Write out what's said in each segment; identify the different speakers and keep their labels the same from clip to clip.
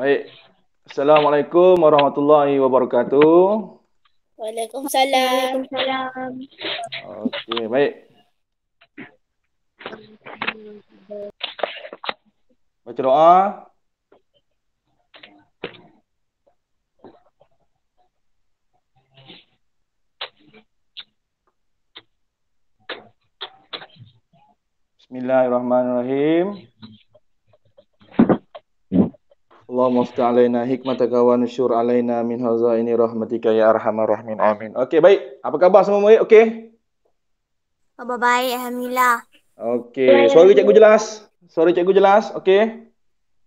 Speaker 1: Baik. Assalamualaikum warahmatullahi wabarakatuh.
Speaker 2: Waalaikumsalam.
Speaker 1: Okey, baik. Baca doa. Bismillahirrahmanirrahim. Bismillahirrahmanirrahim. Allah afti alaina hikmataka wa syur alaina min ini rahmatika ya arhamar rahimin. Amin. Okey, baik. Apa khabar semua murid? Okey.
Speaker 2: Khabar baik, alhamdulillah.
Speaker 1: Okey. Suara cikgu jelas? Suara cikgu jelas? Okey.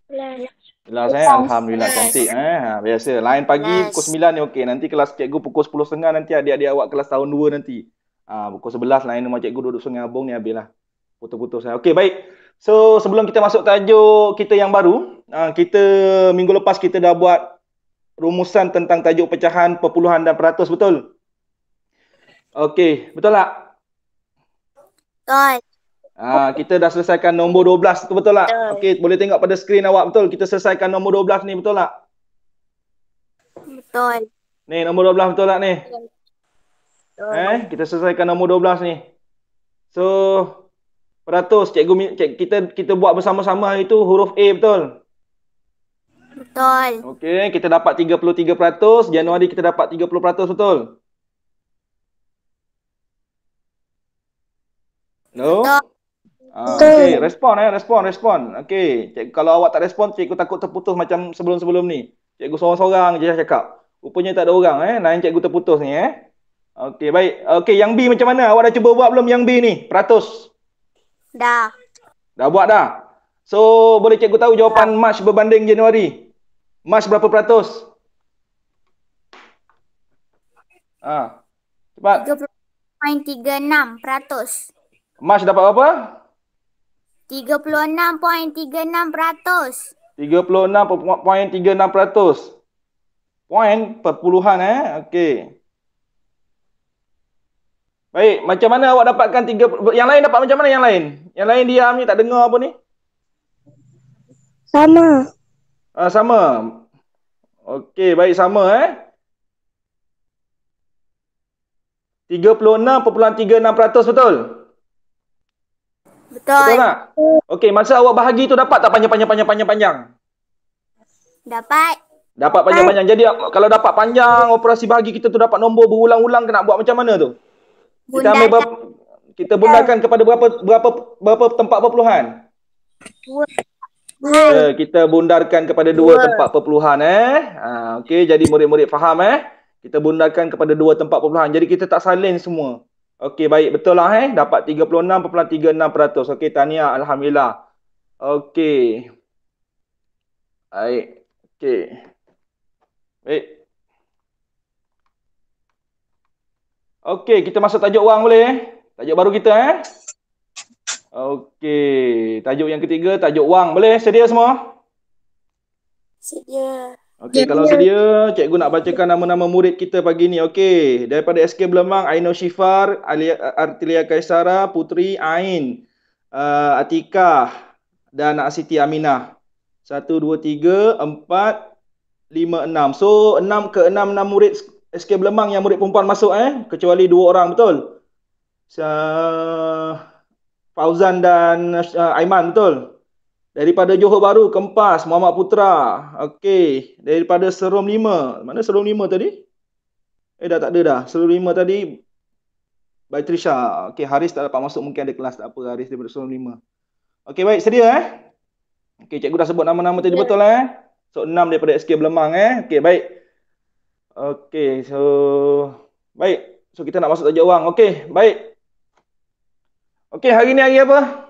Speaker 2: Jelas. Eh? Jelas eh. Alhamdulillah cantik eh. Ha,
Speaker 1: biasa lain pagi yes. pukul 9 ni okey. Nanti kelas cikgu pukul 10.30 nanti adik-adik awak kelas tahun 2 nanti. Ah pukul 11 lain rumah cikgu duduk Sungai Abong ni habislah. Putus-putus saya. Eh? Okey, baik. So sebelum kita masuk tajuk kita yang baru, uh, kita minggu lepas kita dah buat rumusan tentang tajuk pecahan perpuluhan dan peratus betul? Okey, betul tak? Betul. Ha, kita dah selesaikan nombor 12 tu betul tak? Okey, boleh tengok pada skrin awak betul? Kita selesaikan nombor 12 ni betul tak?
Speaker 2: Betul.
Speaker 1: Ni nombor 12 betul tak ni? Betul. Eh, kita selesaikan nombor 12 ni. So, peratus cikgu cik, kita kita buat bersama-sama hari tu huruf A betul? Betul.
Speaker 2: Betul.
Speaker 1: Okey, kita dapat 33%, Januari kita dapat 30% betul? No? Betul. Ah, okay. respon eh, respon, respon. Okey, cik, kalau awak tak respon, cikgu takut terputus macam sebelum-sebelum ni. Cikgu seorang-seorang je lah cakap. Rupanya tak ada orang eh, lain cikgu terputus ni eh. Okey, baik. Okey, yang B macam mana? Awak dah cuba buat belum yang B ni? Peratus? Dah. Dah buat dah? So, boleh cikgu tahu jawapan March berbanding Januari? Mas berapa peratus? Ah, Cepat.
Speaker 2: 36 peratus.
Speaker 1: Mas dapat berapa?
Speaker 2: 36.36 peratus.
Speaker 1: 36.36 peratus. Poin perpuluhan eh. Okey. Baik, macam mana awak dapatkan 30? Yang lain dapat macam mana yang lain? Yang lain diam ni tak dengar apa ni?
Speaker 2: Sama.
Speaker 1: Ah sama. Okey, baik sama eh. 36.36% betul? Betul. Betul tak? Okey, masa awak bahagi tu dapat tak panjang-panjang-panjang-panjang? Dapat. Dapat panjang-panjang. Jadi kalau dapat panjang operasi bahagi kita tu dapat nombor berulang-ulang kena buat macam mana tu? Kita ambil ber... kita bundarkan kepada berapa berapa berapa tempat berpuluhan?
Speaker 2: Dua. Uh,
Speaker 1: kita bundarkan kepada dua tempat perpuluhan eh. Ha okey jadi murid-murid faham eh. Kita bundarkan kepada dua tempat perpuluhan. Jadi kita tak salin semua. Okey baik betul lah eh dapat 36.36%. Okey tahniah alhamdulillah. Okey. Baik. Okey. Baik. Okey kita masuk tajuk wang boleh eh? Tajuk baru kita eh. Okey, tajuk yang ketiga, tajuk wang. Boleh sedia semua?
Speaker 2: Sedia. Okey, yeah, kalau yeah. sedia,
Speaker 1: cikgu nak bacakan nama-nama murid kita pagi ni. Okey, daripada SK Belemang, Aino Shifar, Artilia Kaisara, Putri Ain, uh, Atika dan Siti Aminah. Satu, dua, tiga, empat, lima, enam. So, enam ke enam, enam murid SK Belemang yang murid perempuan masuk eh. Kecuali dua orang, betul? So, Fauzan dan uh, Aiman betul. Daripada Johor Baru, Kempas, Muhammad Putra. Okey, daripada Serum 5. Mana Serum 5 tadi? Eh dah tak ada dah. Serum 5 tadi by Trisha. Okey, Haris tak dapat masuk mungkin ada kelas tak apa Haris daripada Serum 5. Okey, baik sedia eh? Okey, cikgu dah sebut nama-nama tadi ya. betul eh? So 6 daripada SK Belemang eh. Okey, baik. Okey, so baik. So kita nak masuk tajuk orang. Okey, baik. Okey, hari ni hari apa?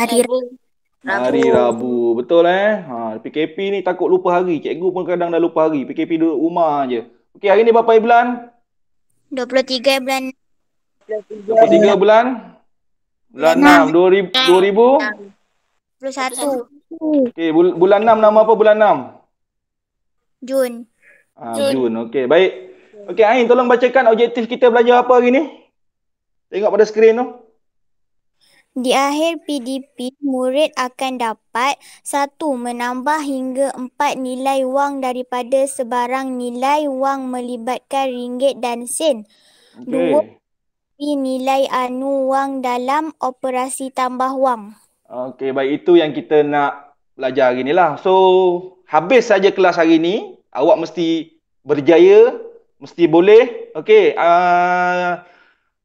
Speaker 1: Hari
Speaker 2: Rabu. Hari Rabu.
Speaker 1: Betul eh. Ha, PKP ni takut lupa hari. Cikgu pun kadang dah lupa hari. PKP duduk rumah je. Okey, hari ni berapa bulan?
Speaker 2: 23 bulan. 23 bulan.
Speaker 1: Bulan 6. Bulan
Speaker 2: 6. 2000?
Speaker 1: Okey, bulan 6 nama apa bulan 6? Jun. Ah, Jun. Jun. Okey, baik. Okey, Ain tolong bacakan objektif kita belajar apa hari ni? Tengok pada skrin tu.
Speaker 2: Di akhir PDP, murid akan dapat satu menambah hingga empat nilai wang daripada sebarang nilai wang melibatkan ringgit dan sen. Okay. Dua, nilai anu wang dalam operasi tambah wang.
Speaker 1: Okey, baik itu yang kita nak belajar hari ni lah. So, habis saja kelas hari ni, awak mesti berjaya, mesti boleh. Okey, uh,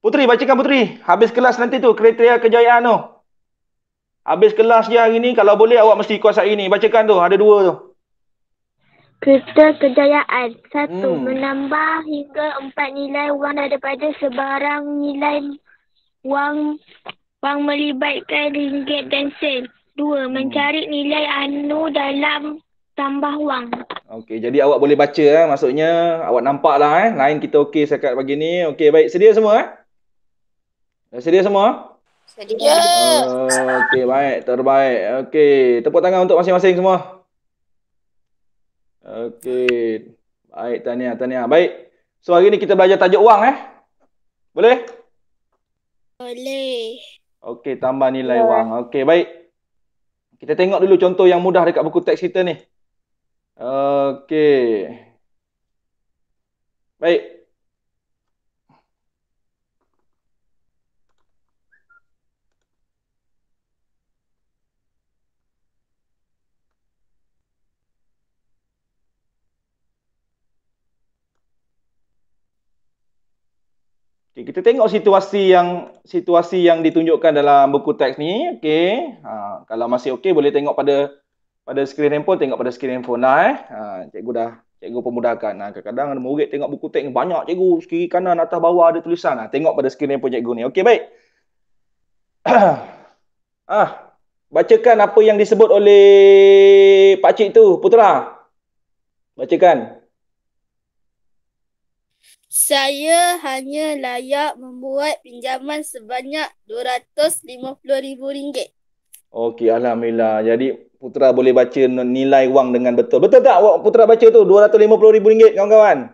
Speaker 1: Puteri, bacakan Putri. Habis kelas nanti tu, kriteria kejayaan tu. Habis kelas je hari ni, kalau boleh awak mesti kuasa hari ni. Bacakan tu, ada dua tu.
Speaker 2: Kriteria kejayaan. Satu, hmm. menambah hingga empat nilai wang daripada sebarang nilai wang wang melibatkan ringgit dan sen. Dua, hmm. mencari nilai anu dalam tambah wang.
Speaker 1: Okey, jadi awak boleh baca eh. Maksudnya, awak nampak lah eh. Lain kita okey sekat pagi ni. Okey, baik. Sedia semua eh? Dah sedia semua? Sedia. Uh, okey, baik, terbaik. Okey, tepuk tangan untuk masing-masing semua. Okey. Baik, tanya tanya Baik. So hari ni kita belajar tajuk wang eh. Boleh?
Speaker 2: Boleh.
Speaker 1: Okey, tambah nilai ya. wang. Yeah. Okey, baik. Kita tengok dulu contoh yang mudah dekat buku teks kita ni. Okey. Baik. kita tengok situasi yang situasi yang ditunjukkan dalam buku teks ni okey ha, kalau masih okey boleh tengok pada pada skrin handphone tengok pada skrin handphone lah eh ha, cikgu dah cikgu pemudahkan ha, kadang-kadang ada murid tengok buku teks banyak cikgu kiri kanan atas bawah ada tulisan ha, tengok pada skrin handphone cikgu ni okey baik ah ha, bacakan apa yang disebut oleh pak cik tu putra bacakan
Speaker 2: saya hanya layak membuat pinjaman sebanyak RM250,000.
Speaker 1: Okey, Alhamdulillah. Jadi, Putra boleh baca nilai wang dengan betul. Betul tak awak Putra baca tu RM250,000 kawan-kawan?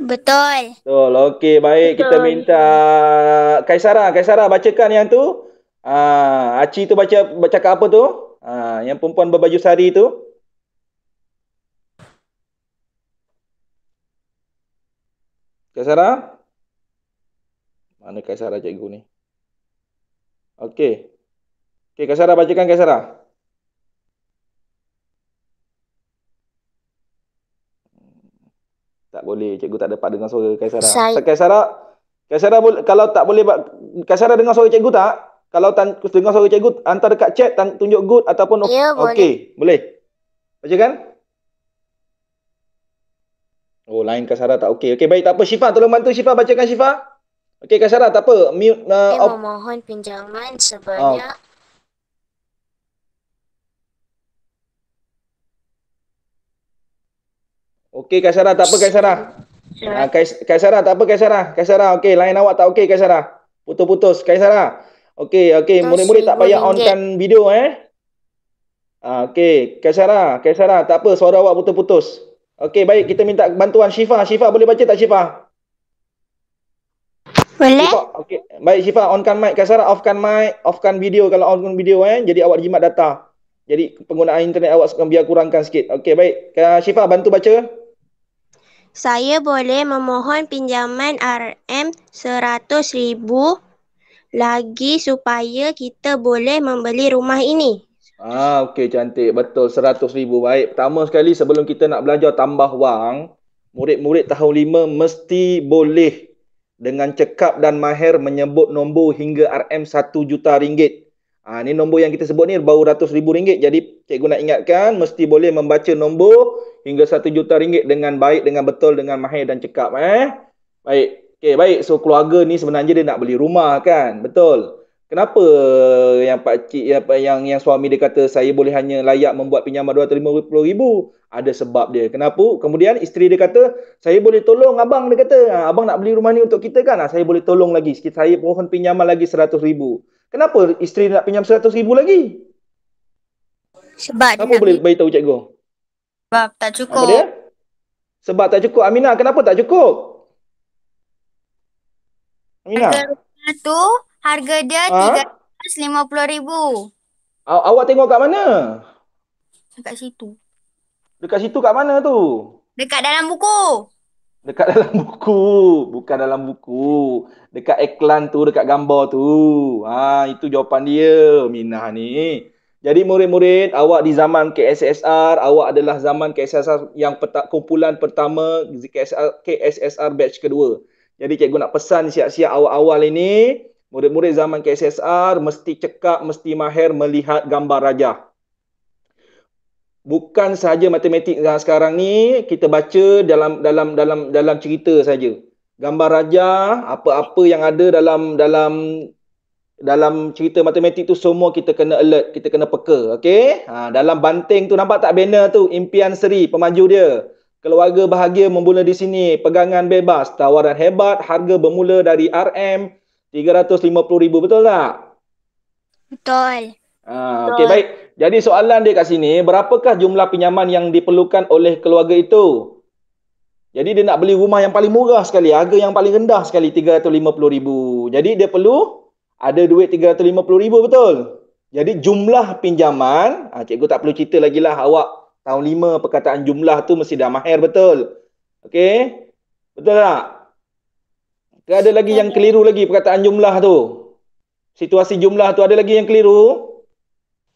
Speaker 2: Betul.
Speaker 1: Betul. Okey, baik. Betul. Kita minta Kaisara. Kaisara, bacakan yang tu. Ah, Aci tu baca, baca apa tu? Ah, yang perempuan berbaju sari tu. Kaisara? Mana Kaisara cikgu ni? Okey. Okey, Kaisara bacakan Kaisara. Tak boleh, cikgu tak dapat dengar suara Kaisara. Saya... Kaisara, Kaisara kalau tak boleh, Kaisara dengar suara cikgu tak? Kalau tan dengar suara cikgu, hantar dekat chat, tunjuk good ataupun... Ya, okay. boleh. Okey, boleh. Bacakan? Bacakan? Oh, lain Kasara tak okey. Okey, baik tak apa. Syifa tolong bantu Syifa bacakan Syifa. Okey, Kasara tak apa. Mute uh, Saya op-
Speaker 2: memohon pinjaman sebanyak oh.
Speaker 1: Okey, Kasara tak apa Kasara. Ha, ah, Kais- Kaisara tak apa Kaisara. Kaisara okey, lain awak tak okey Kaisara. Putus-putus Kaisara. Okey, okey, murid-murid tak payah ringgit. onkan video eh. Ha, okey, Kaisara, Kaisara tak apa suara awak putus-putus. Okey, baik. Kita minta bantuan Syifa. Syifa boleh baca tak Syifa? Boleh. Okey. Baik Syifa, onkan mic kan Sarah. Offkan mic, offkan video kalau onkan video eh. Jadi awak jimat data. Jadi penggunaan internet awak sekarang biar kurangkan sikit. Okey, baik. Syifa, bantu baca.
Speaker 2: Saya boleh memohon pinjaman RM100,000 lagi supaya kita boleh membeli rumah ini.
Speaker 1: Ah, okey cantik. Betul seratus ribu Baik. Pertama sekali sebelum kita nak belajar tambah wang, murid-murid tahun lima mesti boleh dengan cekap dan mahir menyebut nombor hingga RM1 juta ringgit. Ah, ni nombor yang kita sebut ni baru ratus ribu ringgit. Jadi cikgu nak ingatkan mesti boleh membaca nombor hingga satu juta ringgit dengan baik, dengan betul, dengan mahir dan cekap eh. Baik. Okey, baik. So keluarga ni sebenarnya dia nak beli rumah kan? Betul kenapa yang pak cik yang, yang yang suami dia kata saya boleh hanya layak membuat pinjaman 250000 ada sebab dia kenapa kemudian isteri dia kata saya boleh tolong abang dia kata ah, abang nak beli rumah ni untuk kita kan ah, saya boleh tolong lagi sikit saya mohon pinjaman lagi 100000 kenapa isteri nak pinjam 100000 lagi
Speaker 2: sebab Kamu dia boleh bagi tahu cikgu sebab
Speaker 1: tak cukup sebab tak cukup Aminah kenapa tak cukup Aminah
Speaker 2: Agar tu Harga dia RM350,000. Ha?
Speaker 1: Aw, awak tengok kat mana? Dekat situ. Dekat situ kat mana tu?
Speaker 2: Dekat dalam buku.
Speaker 1: Dekat dalam buku. Bukan dalam buku. Dekat iklan tu, dekat gambar tu. Ha, itu jawapan dia, Minah ni. Jadi murid-murid, awak di zaman KSSR, awak adalah zaman KSSR yang peta- kumpulan pertama KSSR, KSSR batch kedua. Jadi cikgu nak pesan siap-siap awal-awal ini, Murid-murid zaman KSSR mesti cekap, mesti mahir melihat gambar raja. Bukan sahaja matematik zaman sekarang ni kita baca dalam dalam dalam dalam cerita saja. Gambar raja, apa-apa yang ada dalam dalam dalam cerita matematik tu semua kita kena alert, kita kena peka, okey? Ha, dalam banting tu nampak tak banner tu impian seri pemaju dia. Keluarga bahagia membula di sini, pegangan bebas, tawaran hebat, harga bermula dari RM 350,000 betul tak?
Speaker 2: Betul.
Speaker 1: Ha, betul. Okey baik. Jadi soalan dia kat sini, berapakah jumlah pinjaman yang diperlukan oleh keluarga itu? Jadi dia nak beli rumah yang paling murah sekali, harga yang paling rendah sekali 350,000. Jadi dia perlu ada duit 350,000 betul? Jadi jumlah pinjaman, ha, cikgu tak perlu cerita lagi lah awak tahun 5 perkataan jumlah tu mesti dah mahir betul. Okey? Betul tak? Ada lagi yang keliru lagi perkataan jumlah tu? Situasi jumlah tu ada lagi yang keliru?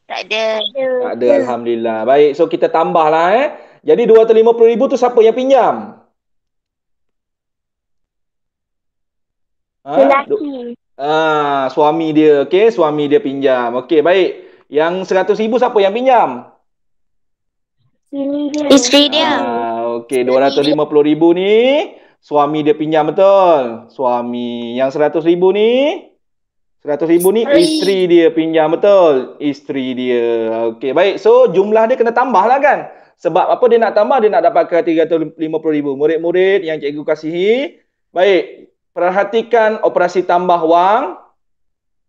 Speaker 2: Tak ada. Tak ada,
Speaker 1: Alhamdulillah. Baik, so kita tambahlah eh. Jadi RM250,000 tu siapa yang pinjam? Ha? Lelaki. ha, suami dia. okay. suami dia pinjam. okay. baik. Yang RM100,000 siapa yang pinjam?
Speaker 2: Isteri dia. Ha,
Speaker 1: Okey, RM250,000 ni suami dia pinjam betul. Suami yang seratus ribu ni seratus ribu ni isteri dia pinjam betul. Isteri dia. Okey, baik. So jumlah dia kena tambah lah kan. Sebab apa dia nak tambah? Dia nak dapatkan ribu Murid-murid yang cikgu kasihi. Baik. Perhatikan operasi tambah wang.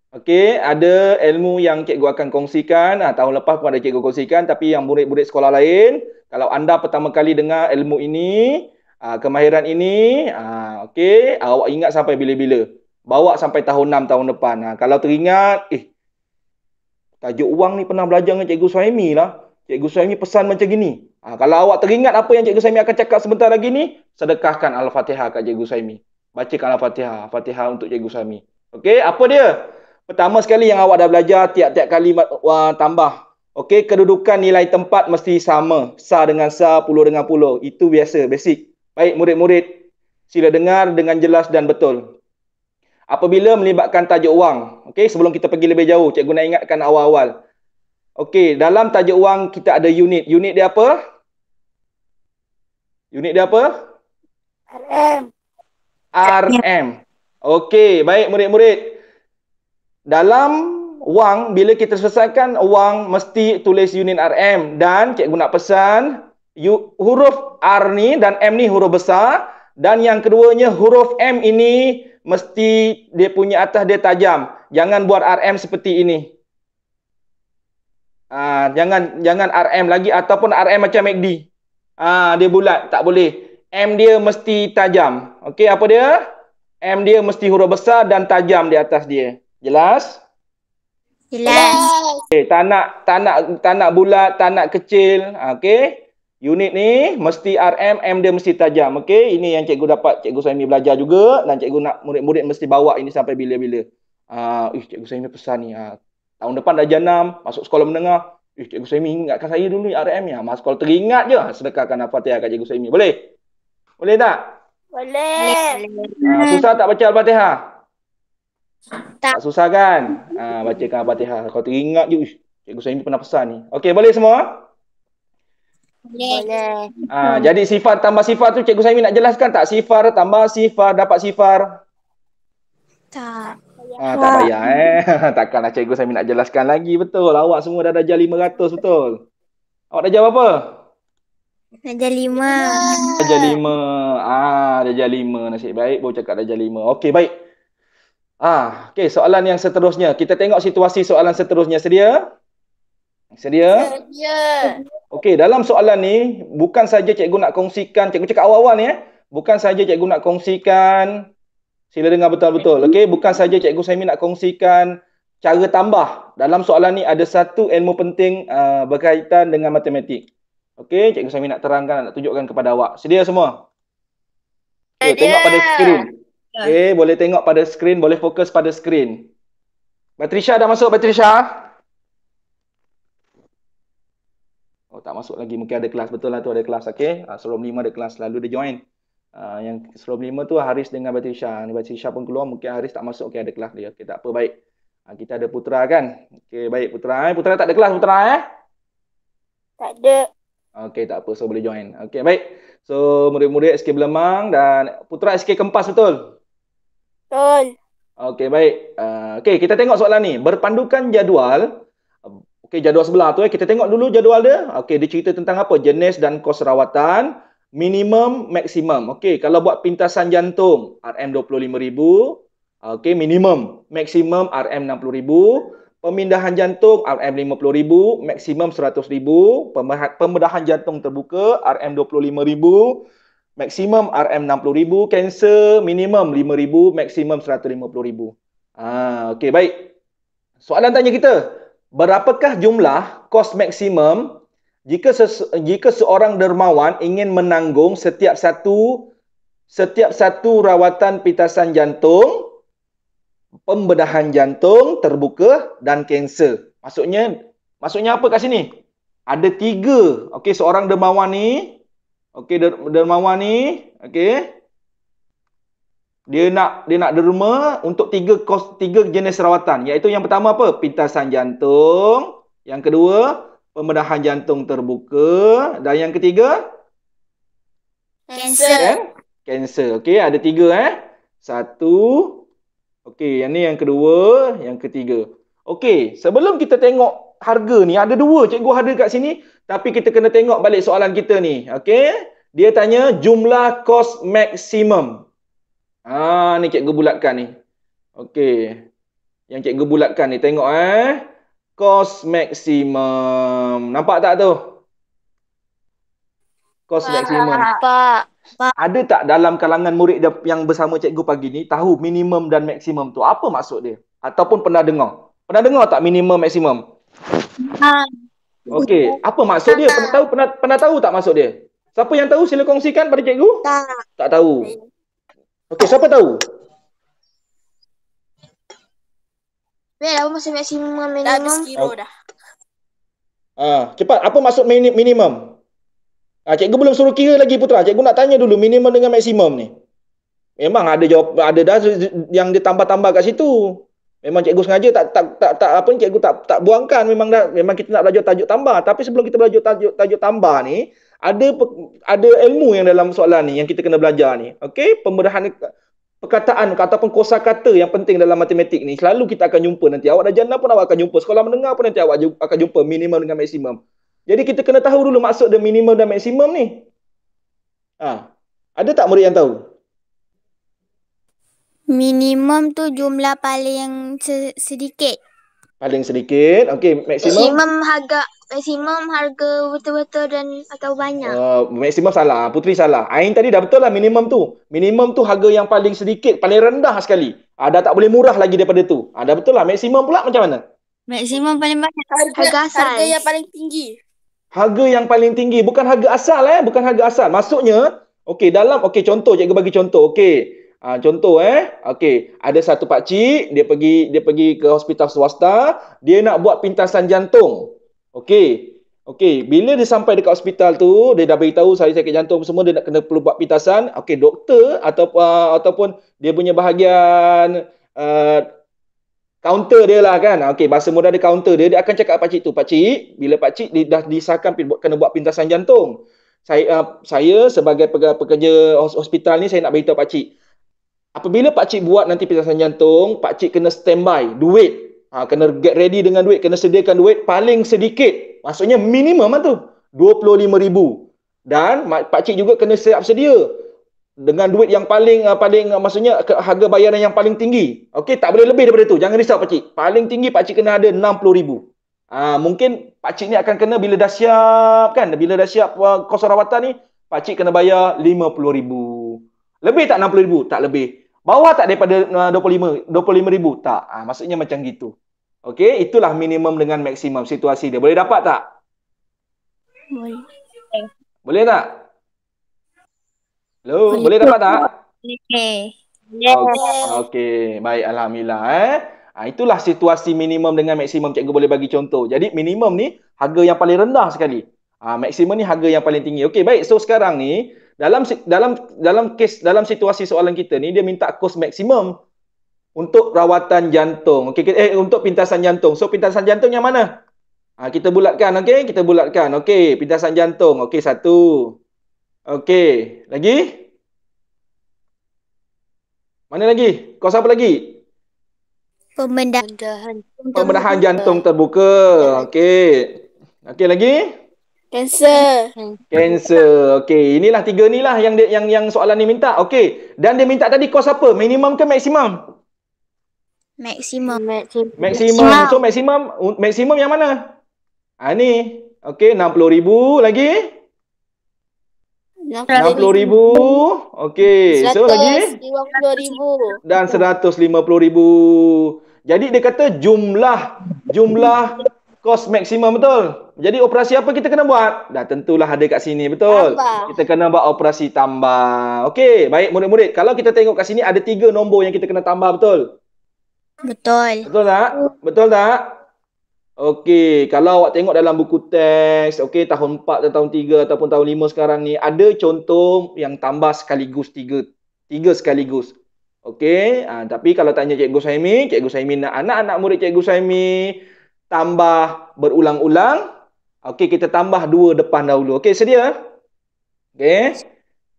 Speaker 1: Okey, ada ilmu yang cikgu akan kongsikan. Ah, tahun lepas pun ada cikgu kongsikan. Tapi yang murid-murid sekolah lain. Kalau anda pertama kali dengar ilmu ini, Ha, kemahiran ini, ha, okey, awak ingat sampai bila-bila. Bawa sampai tahun enam tahun depan. Ha, kalau teringat, eh, tajuk uang ni pernah belajar dengan Cikgu Suhaimi lah. Cikgu Suhaimi pesan macam gini. Ha, kalau awak teringat apa yang Cikgu Suhaimi akan cakap sebentar lagi ni, sedekahkan Al-Fatihah kat Cikgu Suhaimi. Bacakan Al-Fatihah. Al-Fatihah untuk Cikgu Suhaimi. Okay, apa dia? Pertama sekali yang awak dah belajar, tiap-tiap kali uh, tambah. Okay, kedudukan nilai tempat mesti sama. Sa dengan sa, puluh dengan puluh. Itu biasa, basic. Baik murid-murid, sila dengar dengan jelas dan betul. Apabila melibatkan tajuk wang, okey sebelum kita pergi lebih jauh, cikgu nak ingatkan awal-awal. Okey, dalam tajuk wang kita ada unit. Unit dia apa? Unit dia apa? RM. RM. Okey, baik murid-murid. Dalam wang bila kita selesaikan wang mesti tulis unit RM dan cikgu nak pesan huruf R ni dan M ni huruf besar dan yang keduanya huruf M ini mesti dia punya atas dia tajam. Jangan buat RM seperti ini. Ha, jangan jangan RM lagi ataupun RM macam MACD. Ha, ah, dia bulat, tak boleh. M dia mesti tajam. Okey, apa dia? M dia mesti huruf besar dan tajam di atas dia. Jelas? Jelas. Okay, tak nak tak nak tak nak bulat, tak nak kecil. Ah, okey unit ni mesti RM, M dia mesti tajam. Okey, ini yang cikgu dapat, cikgu Saimi belajar juga dan cikgu nak murid-murid mesti bawa ini sampai bila-bila. Ah, uh, ih cikgu Saimi pesan ni. Uh, tahun depan dah janam, masuk sekolah menengah. Ih cikgu Saimi ingatkan saya dulu ni RM ya. Ah, mas kalau teringat je ah, sedekahkan Al-Fatihah kat cikgu Saimi. Boleh? Boleh tak?
Speaker 2: Boleh. Uh, susah
Speaker 1: tak baca Al-Fatihah? Tak. tak. susah kan? Ah, uh, bacakan Al-Fatihah. Kalau teringat je, ih cikgu Saimi pernah pesan ni. Okey, boleh semua?
Speaker 2: Boleh.
Speaker 1: Ah, hmm. jadi sifar tambah sifar tu Cikgu Saimi nak jelaskan tak sifar tambah sifar dapat sifar?
Speaker 2: Tak. Ah, tak payah eh.
Speaker 1: Takkanlah Cikgu Saimi nak jelaskan lagi betul. Awak semua dah dajar 500 betul. Awak dah jawab apa? Dajar 5. Dajar 5. Ah, dajar 5. Nasib baik baru cakap dajar 5. Okey, baik. Ah, okey, soalan yang seterusnya. Kita tengok situasi soalan seterusnya. Sedia? Sedia?
Speaker 2: Sedia. Sedia.
Speaker 1: Okey, dalam soalan ni bukan saja cikgu nak kongsikan, cikgu cakap awal-awal ni eh, bukan saja cikgu nak kongsikan sila dengar betul-betul. Okey, bukan saja cikgu Saimi nak kongsikan cara tambah. Dalam soalan ni ada satu ilmu penting uh, berkaitan dengan matematik. Okey, cikgu Saimi nak terangkan nak tunjukkan kepada awak. Sedia semua? Okay, tengok pada skrin. Ya. Okey, boleh tengok pada skrin, boleh fokus pada skrin. Patricia dah masuk, Patricia? Oh tak masuk lagi mungkin ada kelas betul lah tu ada kelas okey. Uh, sebelum lima ada kelas lalu dia join. Uh, yang sebelum lima tu Haris dengan Batu Isha. Ni Batu Isha pun keluar mungkin Haris tak masuk okey ada kelas dia. Okey tak apa baik. Uh, kita ada Putra kan. Okey baik Putra eh. Putra tak ada kelas Putra eh. Tak ada. Okey tak apa so boleh join. Okey baik. So murid-murid SK Belemang dan Putra SK Kempas betul? Betul. Okey baik. Uh, okey kita tengok soalan ni. Berpandukan jadual, Okey, jadual sebelah tu eh. Kita tengok dulu jadual dia. Okey, dia cerita tentang apa? Jenis dan kos rawatan. Minimum, maksimum. Okey, kalau buat pintasan jantung, RM25,000. Okey, minimum. Maksimum, RM60,000. Pemindahan jantung, RM50,000. Maksimum, RM100,000. Pembedahan jantung terbuka, RM25,000. Maksimum, RM60,000. Cancer, minimum, RM5,000. Maksimum, RM150,000. Ah, Okey, baik. Soalan tanya Kita. Berapakah jumlah kos maksimum jika sesu- jika seorang dermawan ingin menanggung setiap satu setiap satu rawatan pitasan jantung, pembedahan jantung terbuka dan kanser. Maksudnya maksudnya apa kat sini? Ada tiga. Okey, seorang dermawan ni, okey der- dermawan ni, okey dia nak dia nak derma untuk tiga kos tiga jenis rawatan iaitu yang pertama apa pintasan jantung yang kedua pembedahan jantung terbuka dan yang ketiga
Speaker 2: kanser eh?
Speaker 1: kanser okey ada tiga eh satu okey yang ni yang kedua yang ketiga okey sebelum kita tengok harga ni ada dua cikgu ada kat sini tapi kita kena tengok balik soalan kita ni okey dia tanya jumlah kos maksimum Ha ni cikgu bulatkan ni. Okey. Yang cikgu bulatkan ni tengok eh. Cos maksimum. Nampak tak tu? Cos maksimum.
Speaker 2: Nampak.
Speaker 1: Ada tak dalam kalangan murid yang bersama cikgu pagi ni tahu minimum dan maksimum tu? Apa maksud dia? Ataupun pernah dengar? Pernah dengar tak minimum maksimum? Ha. Okey, apa maksud dia? Pernah tahu pernah, pernah tahu tak maksud dia? Siapa yang tahu sila kongsikan pada cikgu? Tak. Tak tahu. Okey, siapa tahu?
Speaker 2: Wei, aku maksud maksimum minimum? Tak ada dah.
Speaker 1: Ah, cepat. Apa maksud minimum? Ah, cikgu belum suruh kira lagi putra. Cikgu nak tanya dulu minimum dengan maksimum ni. Memang ada jawab ada dah yang ditambah-tambah kat situ. Memang cikgu sengaja tak tak tak, tak apa cikgu tak tak buangkan memang dah memang kita nak belajar tajuk tambah tapi sebelum kita belajar tajuk tajuk tambah ni ada ada ilmu yang dalam soalan ni yang kita kena belajar ni okey pemberahan perkataan ataupun kosakata yang penting dalam matematik ni selalu kita akan jumpa nanti awak dah jana pun awak akan jumpa sekolah menengah pun nanti awak akan jumpa minimum dengan maksimum jadi kita kena tahu dulu maksud dia minimum dan maksimum ni ha. ada tak murid yang tahu
Speaker 2: minimum tu jumlah paling sedikit
Speaker 1: paling sedikit okey maksimum maksimum
Speaker 2: harga maksimum harga betul-betul dan atau banyak?
Speaker 1: Uh, maksimum salah. Putri salah. Ain tadi dah betul lah minimum tu. Minimum tu harga yang paling sedikit, paling rendah sekali. Ada ah, uh, tak boleh murah lagi daripada tu. Ada uh, dah betul lah. Maksimum pula macam mana?
Speaker 2: Maksimum paling banyak harga, harga Harga yang paling tinggi.
Speaker 1: Harga yang paling tinggi. Bukan harga asal eh. Bukan harga asal. Maksudnya, okey dalam, okey contoh. Cikgu bagi contoh. Okey. Ha, contoh eh. Okey, ada satu pak cik, dia pergi dia pergi ke hospital swasta, dia nak buat pintasan jantung. Okey. Okey, bila dia sampai dekat hospital tu, dia dah beritahu saya sakit jantung semua dia nak kena perlu buat pintasan. Okey, doktor atau uh, ataupun dia punya bahagian uh, kaunter dia lah kan. Okey, bahasa mudah dia kaunter dia dia akan cakap pak cik tu, pak cik, bila pak cik dah disahkan kena buat pintasan jantung. Saya uh, saya sebagai pekerja hospital ni saya nak beritahu pak cik. Apabila pak cik buat nanti pintasan jantung, pak cik kena standby duit ha, kena get ready dengan duit, kena sediakan duit paling sedikit. Maksudnya minimum lah tu. RM25,000. Dan pakcik juga kena siap sedia dengan duit yang paling uh, paling uh, maksudnya harga bayaran yang paling tinggi. Okey, tak boleh lebih daripada tu. Jangan risau pakcik. Paling tinggi pakcik kena ada RM60,000. Uh, ha, mungkin pakcik ni akan kena bila dah siap kan? Bila dah siap uh, kos rawatan ni, pakcik kena bayar RM50,000. Lebih tak RM60,000? Tak lebih. Bawah tak daripada 25 uh, 25 ribu? Tak. Ha, maksudnya macam gitu. Okey, itulah minimum dengan maksimum situasi dia. Boleh dapat tak? Boleh. Boleh tak? Hello, boleh, boleh dapat tak? Okey. Okey, baik alhamdulillah eh. Ha, itulah situasi minimum dengan maksimum cikgu boleh bagi contoh. Jadi minimum ni harga yang paling rendah sekali. Ha, maksimum ni harga yang paling tinggi. Okey, baik. So sekarang ni dalam dalam dalam kes dalam situasi soalan kita ni dia minta kos maksimum untuk rawatan jantung okey eh untuk pintasan jantung so pintasan jantung yang mana ha, kita bulatkan okey kita bulatkan okey pintasan jantung okey satu okey lagi mana lagi kos apa lagi
Speaker 2: pembendahan jantung
Speaker 1: terbuka okey okey lagi
Speaker 2: Cancer.
Speaker 1: Cancer. Okey, inilah tiga ni lah yang yang yang soalan ni minta. Okey. Dan dia minta tadi kos apa? Minimum ke maksimum?
Speaker 2: Maksimum. Maksimum. So
Speaker 1: maksimum maksimum yang mana? Ha ni. Okey, 60,000 lagi. 60,000. Okey. So lagi 150,000. Dan 150,000. Jadi dia kata jumlah jumlah kos maksimum betul. Jadi operasi apa kita kena buat? Dah tentulah ada kat sini betul. Tambah. Kita kena buat operasi tambah. Okey, baik murid-murid. Kalau kita tengok kat sini ada tiga nombor yang kita kena tambah betul? Betul. Betul tak? Betul tak? Okey, kalau awak tengok dalam buku teks, okey tahun 4 dan tahun 3 ataupun tahun 5 sekarang ni ada contoh yang tambah sekaligus tiga. Tiga sekaligus. Okey, ah, tapi kalau tanya Cikgu Saimi, Cikgu Saimi nak anak-anak murid Cikgu Saimi, tambah berulang-ulang. Okey, kita tambah dua depan dahulu. Okey, sedia? Okey.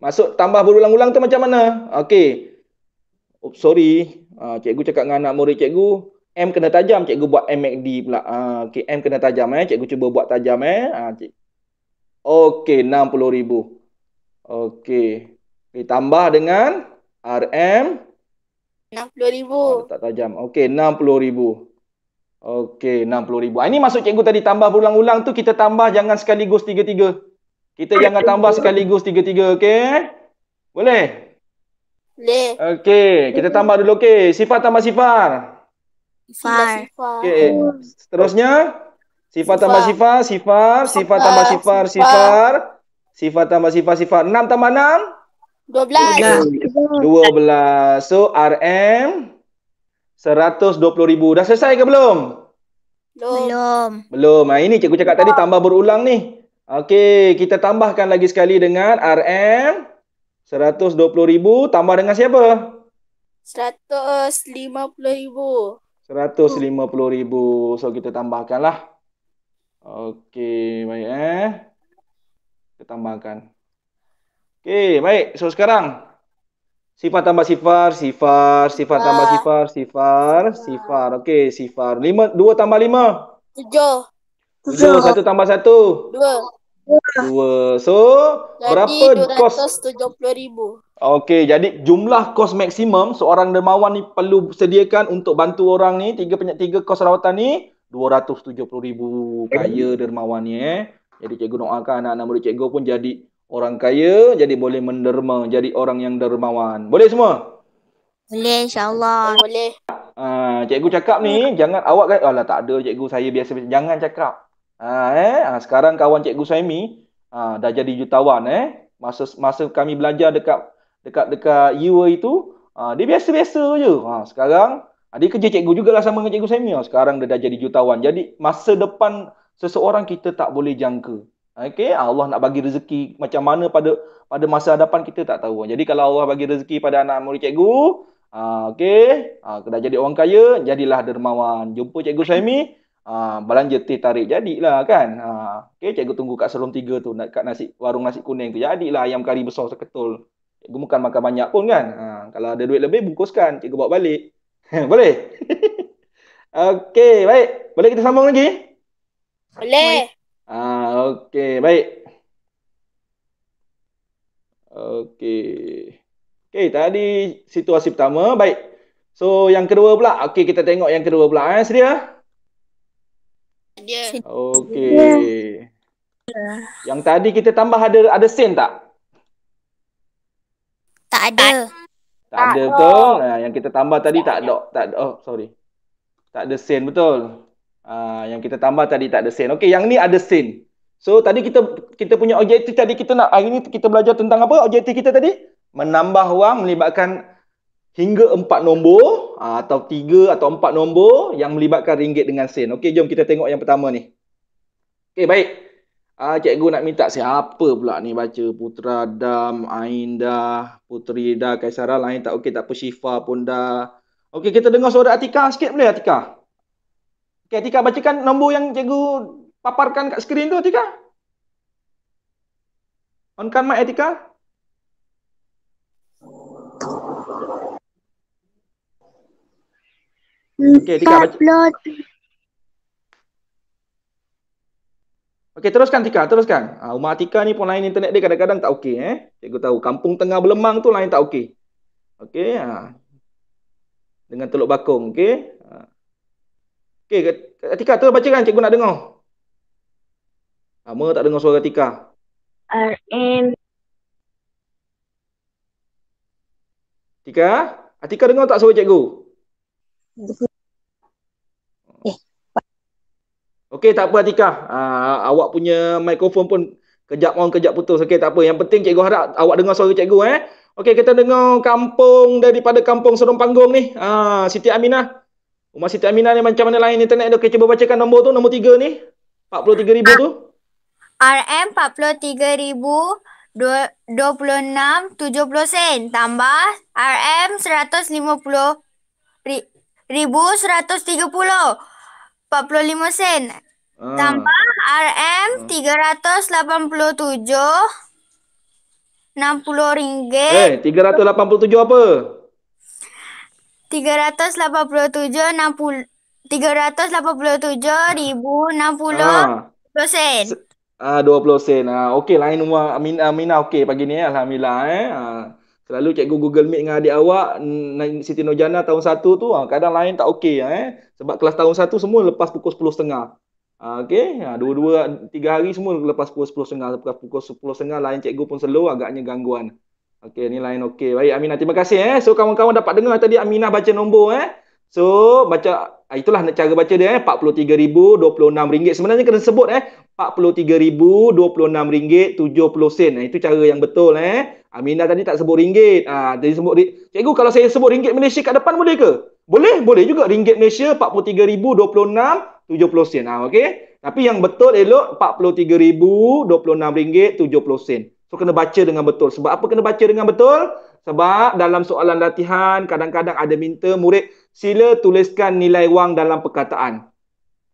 Speaker 1: Masuk tambah berulang-ulang tu macam mana? Okey. Oops, sorry. Uh, cikgu cakap dengan anak murid cikgu. M kena tajam. Cikgu buat MACD pula. Uh, okey, M kena tajam. eh. Cikgu cuba buat tajam. eh. Uh, okey, RM60,000. Okey. Okay, tambah dengan RM. RM60,000. Oh, tak tajam. Okey, RM60,000. Okey, enam puluh ribu. Ah, ini maksud cikgu tadi tambah berulang-ulang tu kita tambah jangan sekaligus tiga-tiga. Kita Ayuh. jangan tambah sekaligus tiga-tiga, okey? Boleh? Boleh. Okey, kita tambah dulu, okey. Sifar tambah sifar.
Speaker 2: Sifar. Okey,
Speaker 1: seterusnya. Sifar tambah sifar, sifar, sifar tambah sifar, sifar. Sifar tambah sifar, sifar. Enam tambah enam? Dua belas. Dua belas. So, RM? 120,000. Dah selesai ke belum?
Speaker 2: Belum.
Speaker 1: Belum. Ha, ini cikgu cakap tadi tambah berulang ni. Okey, kita tambahkan lagi sekali dengan RM 120,000 tambah dengan siapa?
Speaker 2: 150,000.
Speaker 1: 150,000. So kita tambahkanlah. Okey, baik eh. Kita tambahkan. Okey, baik. So sekarang Sifar tambah sifar, sifar, sifar tambah sifar, sifar, sifar. Okey, sifar. Lima, dua tambah lima. Tujuh. Tujuh. Satu tambah satu. Dua. Dua. So, jadi, berapa kos?
Speaker 2: Jadi, puluh ribu?
Speaker 1: Okey, jadi jumlah kos maksimum seorang dermawan ni perlu sediakan untuk bantu orang ni, tiga penyakit, tiga kos rawatan ni, dua RM270,000. Kaya dermawan ni eh. Jadi, cikgu doakan anak-anak murid cikgu pun jadi orang kaya jadi boleh menderma jadi orang yang dermawan. Boleh semua?
Speaker 2: Boleh insyaAllah. Boleh.
Speaker 1: Ha, cikgu cakap ni hmm. jangan awak kan alah tak ada cikgu saya biasa, biasa. jangan cakap. Ha, eh? ha, sekarang kawan cikgu Saimi ha, dah jadi jutawan eh. Masa masa kami belajar dekat dekat dekat UA itu ha, dia biasa-biasa je. Ha, sekarang ha, dia kerja cikgu juga lah sama dengan cikgu saya Saimi. Ha, sekarang dia dah jadi jutawan. Jadi masa depan seseorang kita tak boleh jangka. Okay, Allah nak bagi rezeki macam mana pada pada masa hadapan kita tak tahu. Jadi kalau Allah bagi rezeki pada anak murid cikgu, okay, ah, okey, ah, jadi orang kaya, jadilah dermawan. Jumpa cikgu Saimi, ah belanja teh tarik jadilah kan. Ah, okay, cikgu tunggu kat salon tiga tu nak kat nasi warung nasi kuning tu. Jadilah ayam kari besar seketul. Cikgu makan makan banyak pun kan. Ha, kalau ada duit lebih bungkuskan, cikgu bawa balik. Boleh. okey, baik. Boleh kita sambung lagi? Boleh. Boleh. Ah, okey. Baik. Okey. Okey, tadi situasi pertama. Baik. So, yang kedua pula. Okey, kita tengok yang kedua pula. Eh, sedia? Sedia. Okey. Ya. Yang tadi kita tambah ada ada sen tak?
Speaker 2: Tak ada. Tak, ada tak betul. Ha,
Speaker 1: yang kita tambah tadi tak, tak ada. Tak, oh, sorry. Tak ada sen betul. Ah, yang kita tambah tadi tak ada sin. Okey, yang ni ada sin. So tadi kita kita punya objektif tadi kita nak hari ni kita belajar tentang apa? Objektif kita tadi menambah wang melibatkan hingga empat nombor ah, atau tiga atau empat nombor yang melibatkan ringgit dengan sin. Okey, jom kita tengok yang pertama ni. Okey, baik. Ah, cikgu nak minta siapa pula ni baca Putra Dam, Ainda, Putri Da Kaisara lain tak okey, tak apa Syifa pun dah. Okey, kita dengar suara Atika sikit boleh Atika? Okay, Tika bacakan nombor yang cikgu paparkan kat skrin tu, Tika. Onkan mic, eh, Tika.
Speaker 2: Okay, Tika baca.
Speaker 1: Okay, teruskan Tika, teruskan. Ah, rumah Tika ni pun lain internet dia kadang-kadang tak okey eh. Cikgu tahu kampung tengah berlemang tu lain tak okey. Okey, ah. Dengan Teluk Bakong, okey. Okey, Atika terus baca kan cikgu nak dengar. Lama tak dengar suara Atika.
Speaker 2: R uh, N
Speaker 1: Atika, Atika ah, dengar tak suara cikgu? Eh, Okey, tak apa Atika. Uh, ah, awak punya mikrofon pun kejap orang kejap putus. Okey, tak apa. Yang penting cikgu harap awak dengar suara cikgu eh. Okey, kita dengar kampung daripada kampung Serong Panggung ni. Uh, Siti Aminah. Rumah Siti Aminah ni macam mana lain internet tu? Okay, cuba bacakan nombor tu, nombor tiga ni. 43,000
Speaker 2: tu. RM43,000 26.70 sen tambah RM150 1130 45 sen hmm. tambah RM387 60 ringgit Eh 387 apa? 387,060 ah. ah, sen.
Speaker 1: Ah uh, 20 sen. Ah uh, okey lain umur Amina, Amina ah, okey pagi ni alhamdulillah eh. Ha. selalu cikgu Google Meet dengan adik awak Siti Nojana tahun 1 tu ha, kadang lain tak okey eh. Sebab kelas tahun 1 semua lepas pukul 10.30. Ah ha, okey. Ha, dua-dua tiga hari semua lepas pukul sepuluh 10.30 lepas pukul sepuluh 10.30 lain cikgu pun slow agaknya gangguan. Okey, ni lain okey. Baik, Aminah. Terima kasih eh. So, kawan-kawan dapat dengar tadi Aminah baca nombor eh. So, baca ah, itulah cara baca dia eh. RM43,026. Sebenarnya kena sebut eh. RM43,026.70. Nah, itu cara yang betul eh. Aminah tadi tak sebut ringgit. Ah, ha, jadi sebut Cikgu, kalau saya sebut ringgit Malaysia kat depan boleh ke? Boleh, boleh juga. Ringgit Malaysia RM43,026. 70 sen. Ha, okey. Tapi yang betul elok RM43,026.70. So kena baca dengan betul. Sebab apa kena baca dengan betul? Sebab dalam soalan latihan kadang-kadang ada minta murid sila tuliskan nilai wang dalam perkataan.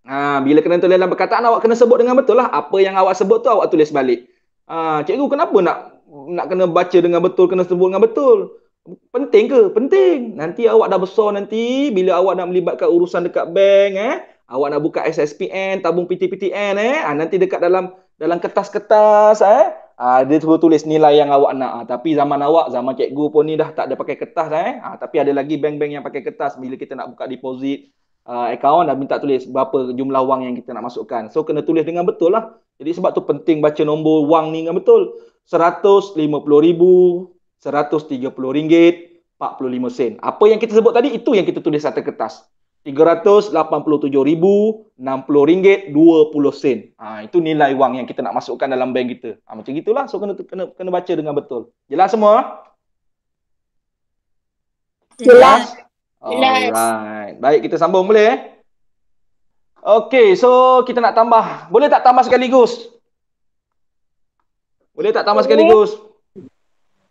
Speaker 1: Ha, bila kena tulis dalam perkataan awak kena sebut dengan betul lah. Apa yang awak sebut tu awak tulis balik. Ha, cikgu kenapa nak nak kena baca dengan betul, kena sebut dengan betul? Penting ke? Penting. Nanti awak dah besar nanti bila awak nak melibatkan urusan dekat bank eh. Awak nak buka SSPN, tabung PTPTN eh. Ha, nanti dekat dalam dalam kertas-kertas eh. Uh, dia suruh tulis nilai yang awak nak. Uh, tapi zaman awak, zaman cikgu pun ni dah tak ada pakai kertas dah eh. Uh, tapi ada lagi bank-bank yang pakai kertas bila kita nak buka deposit uh, account dah minta tulis berapa jumlah wang yang kita nak masukkan. So kena tulis dengan betul lah. Jadi sebab tu penting baca nombor wang ni dengan betul. RM150,000, RM130, 45 sen. Apa yang kita sebut tadi itu yang kita tulis atas kertas. 387,060 ringgit 20 sen. Ha, itu nilai wang yang kita nak masukkan dalam bank kita. Ha, macam gitulah. So kena kena kena baca dengan betul. Jelas semua? Jelas. Jelas. Alright. Baik, kita sambung boleh eh? Okay, so kita nak tambah. Boleh tak tambah sekaligus? Boleh tak tambah sekaligus?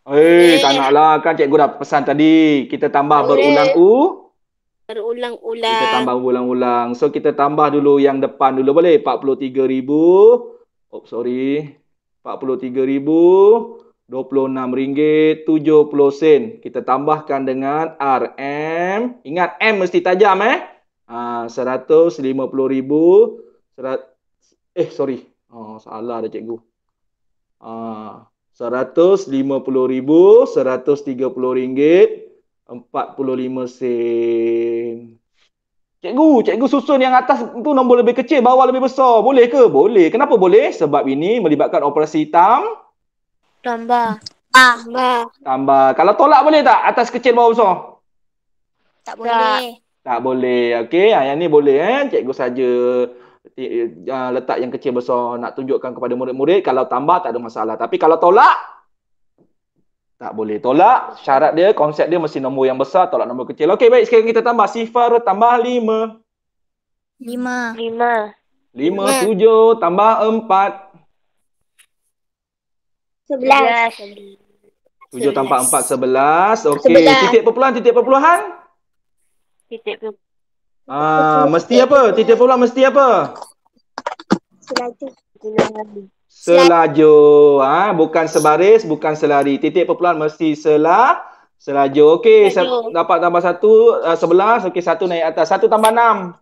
Speaker 1: Eh, hey, tak naklah kan cikgu dah pesan tadi. Kita tambah berulang u.
Speaker 2: Berulang-ulang. Kita tambah
Speaker 1: ulang-ulang. So kita tambah dulu yang depan dulu boleh? 43,000. Oh sorry. 43,000. RM26, 70 sen. Kita tambahkan dengan RM. Ingat M mesti tajam eh. Ha, RM150,000. Uh, serat... Eh sorry. Oh, salah dah cikgu. RM150,000. Uh, RM130,000. 45 sen. Cikgu, cikgu susun yang atas tu nombor lebih kecil, bawah lebih besar. Boleh ke? Boleh. Kenapa boleh? Sebab ini melibatkan operasi hitam.
Speaker 2: Tambah. Tambah.
Speaker 1: Tambah. Kalau tolak boleh tak? Atas kecil, bawah besar?
Speaker 2: Tak boleh.
Speaker 1: Tak boleh. Okey, ah, yang ni boleh. Eh? Cikgu saja eh, eh, ah, letak yang kecil besar nak tunjukkan kepada murid-murid. Kalau tambah, tak ada masalah. Tapi kalau tolak, tak boleh tolak. Syarat dia, konsep dia mesti nombor yang besar, tolak nombor kecil. Okey, baik. Sekarang kita tambah sifar, tambah lima.
Speaker 2: Lima. Lima.
Speaker 1: Lima, tujuh, tambah empat.
Speaker 2: Sebelas.
Speaker 1: Tujuh tambah empat, sebelas. Okey, titik perpuluhan, titik perpuluhan. Titik perpuluhan. Ah, mesti apa? Titik perpuluhan mesti apa? Selajut. Selaju. Ha? Bukan sebaris, bukan selari. Titik perpuluhan mesti selah. Selaju. Okey, se- dapat tambah satu. Uh, sebelas. Okey, satu naik atas. Satu tambah enam.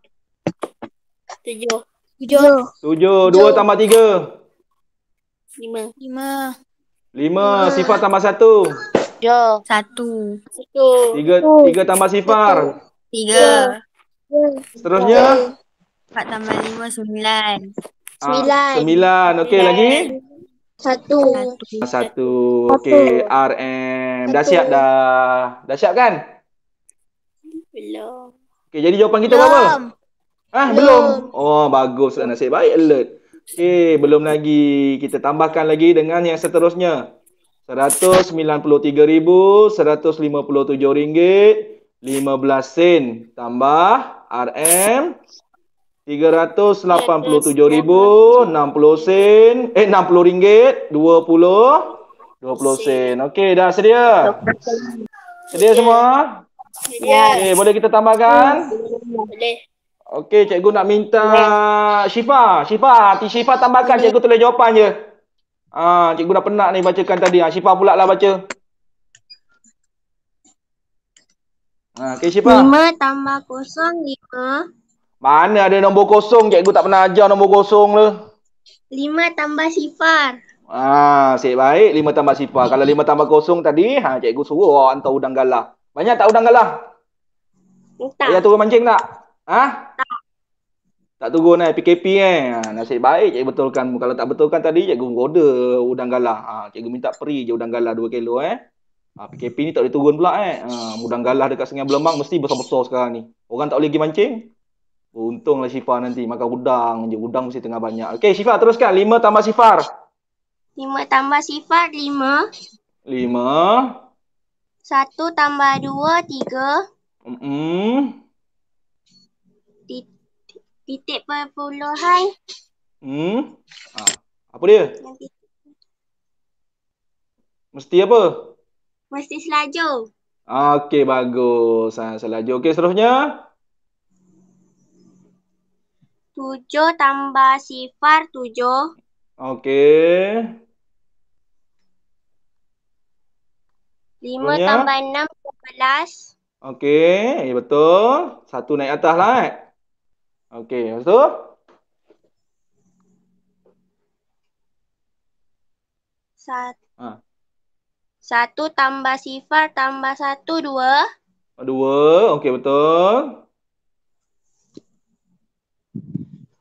Speaker 2: Tujuh. Tujuh.
Speaker 1: Tujuh. Dua tambah tiga.
Speaker 2: Lima. Lima.
Speaker 1: Lima. Sifar tambah satu.
Speaker 2: Tujuh. Satu. Satu.
Speaker 1: Tiga. Tiga tambah sifar.
Speaker 2: Tiga. Seterusnya. Empat tambah lima, sembilan. Sembilan. Sembilan. Okey, lagi? Satu.
Speaker 1: Satu. Okey, RM. Dah siap dah. Dah siap kan? Belum. Okey, jadi jawapan kita belum. apa? Ah, belum. belum. Oh, bagus. Nasib baik alert. Okey, belum lagi. Kita tambahkan lagi dengan yang seterusnya. seratus seratus sembilan puluh puluh tiga ribu lima tujuh ringgit lima belas sen tambah RM 387,060 sen. Eh, 60 ringgit. 20. 20 sen. Okey, dah sedia? Sedia semua?
Speaker 2: Sedia. Okay, boleh kita
Speaker 1: tambahkan? Boleh. Okey, cikgu nak minta Syifa. Syifa, ti Syifa tambahkan cikgu tulis jawapan je. Ah, cikgu dah penat ni bacakan tadi. Ah, Syifa pula lah baca. Ah, okey Syifa.
Speaker 2: 5 tambah 0 5
Speaker 1: mana ada nombor kosong? Cikgu tak pernah ajar nombor kosong le.
Speaker 2: Lima tambah sifar.
Speaker 1: Ah, sikit baik. Lima tambah sifar. Kalau lima tambah kosong tadi, ha, cikgu suruh awak hantar udang galah. Banyak tak udang galah?
Speaker 2: Tak. Ayah turun mancing tak?
Speaker 1: Ha? Tak. Tak turun eh, PKP eh. Ha, nasib baik cikgu betulkan. Kalau tak betulkan tadi, cikgu goda udang galah. Ha, cikgu minta peri je udang galah dua kilo eh. Ha, PKP ni tak boleh turun pula eh. Ha, udang galah dekat sungai Belemang mesti besar-besar sekarang ni. Orang tak boleh pergi mancing? Untunglah Syifa nanti makan udang je. Udang mesti tengah banyak. Okey, Syifa teruskan. lima tambah sifar.
Speaker 2: Lima tambah sifar lima. Lima. Satu tambah dua tiga.
Speaker 1: Hmm. -mm.
Speaker 2: Titik perpuluhan.
Speaker 1: Hmm. Ha. Apa dia? Mesti apa?
Speaker 2: Mesti selaju.
Speaker 1: Ah, okey, bagus. Ha, selaju. Okey, seterusnya.
Speaker 2: Tujuh tambah sifar tujuh.
Speaker 1: Okey.
Speaker 2: Lima Banyak. tambah enam dua belas.
Speaker 1: Okey, ya, betul. Satu naik atas lah. Eh. Okey, lepas tu? Satu. Ha. Ah.
Speaker 2: Satu tambah sifar tambah satu dua.
Speaker 1: Dua, okey betul.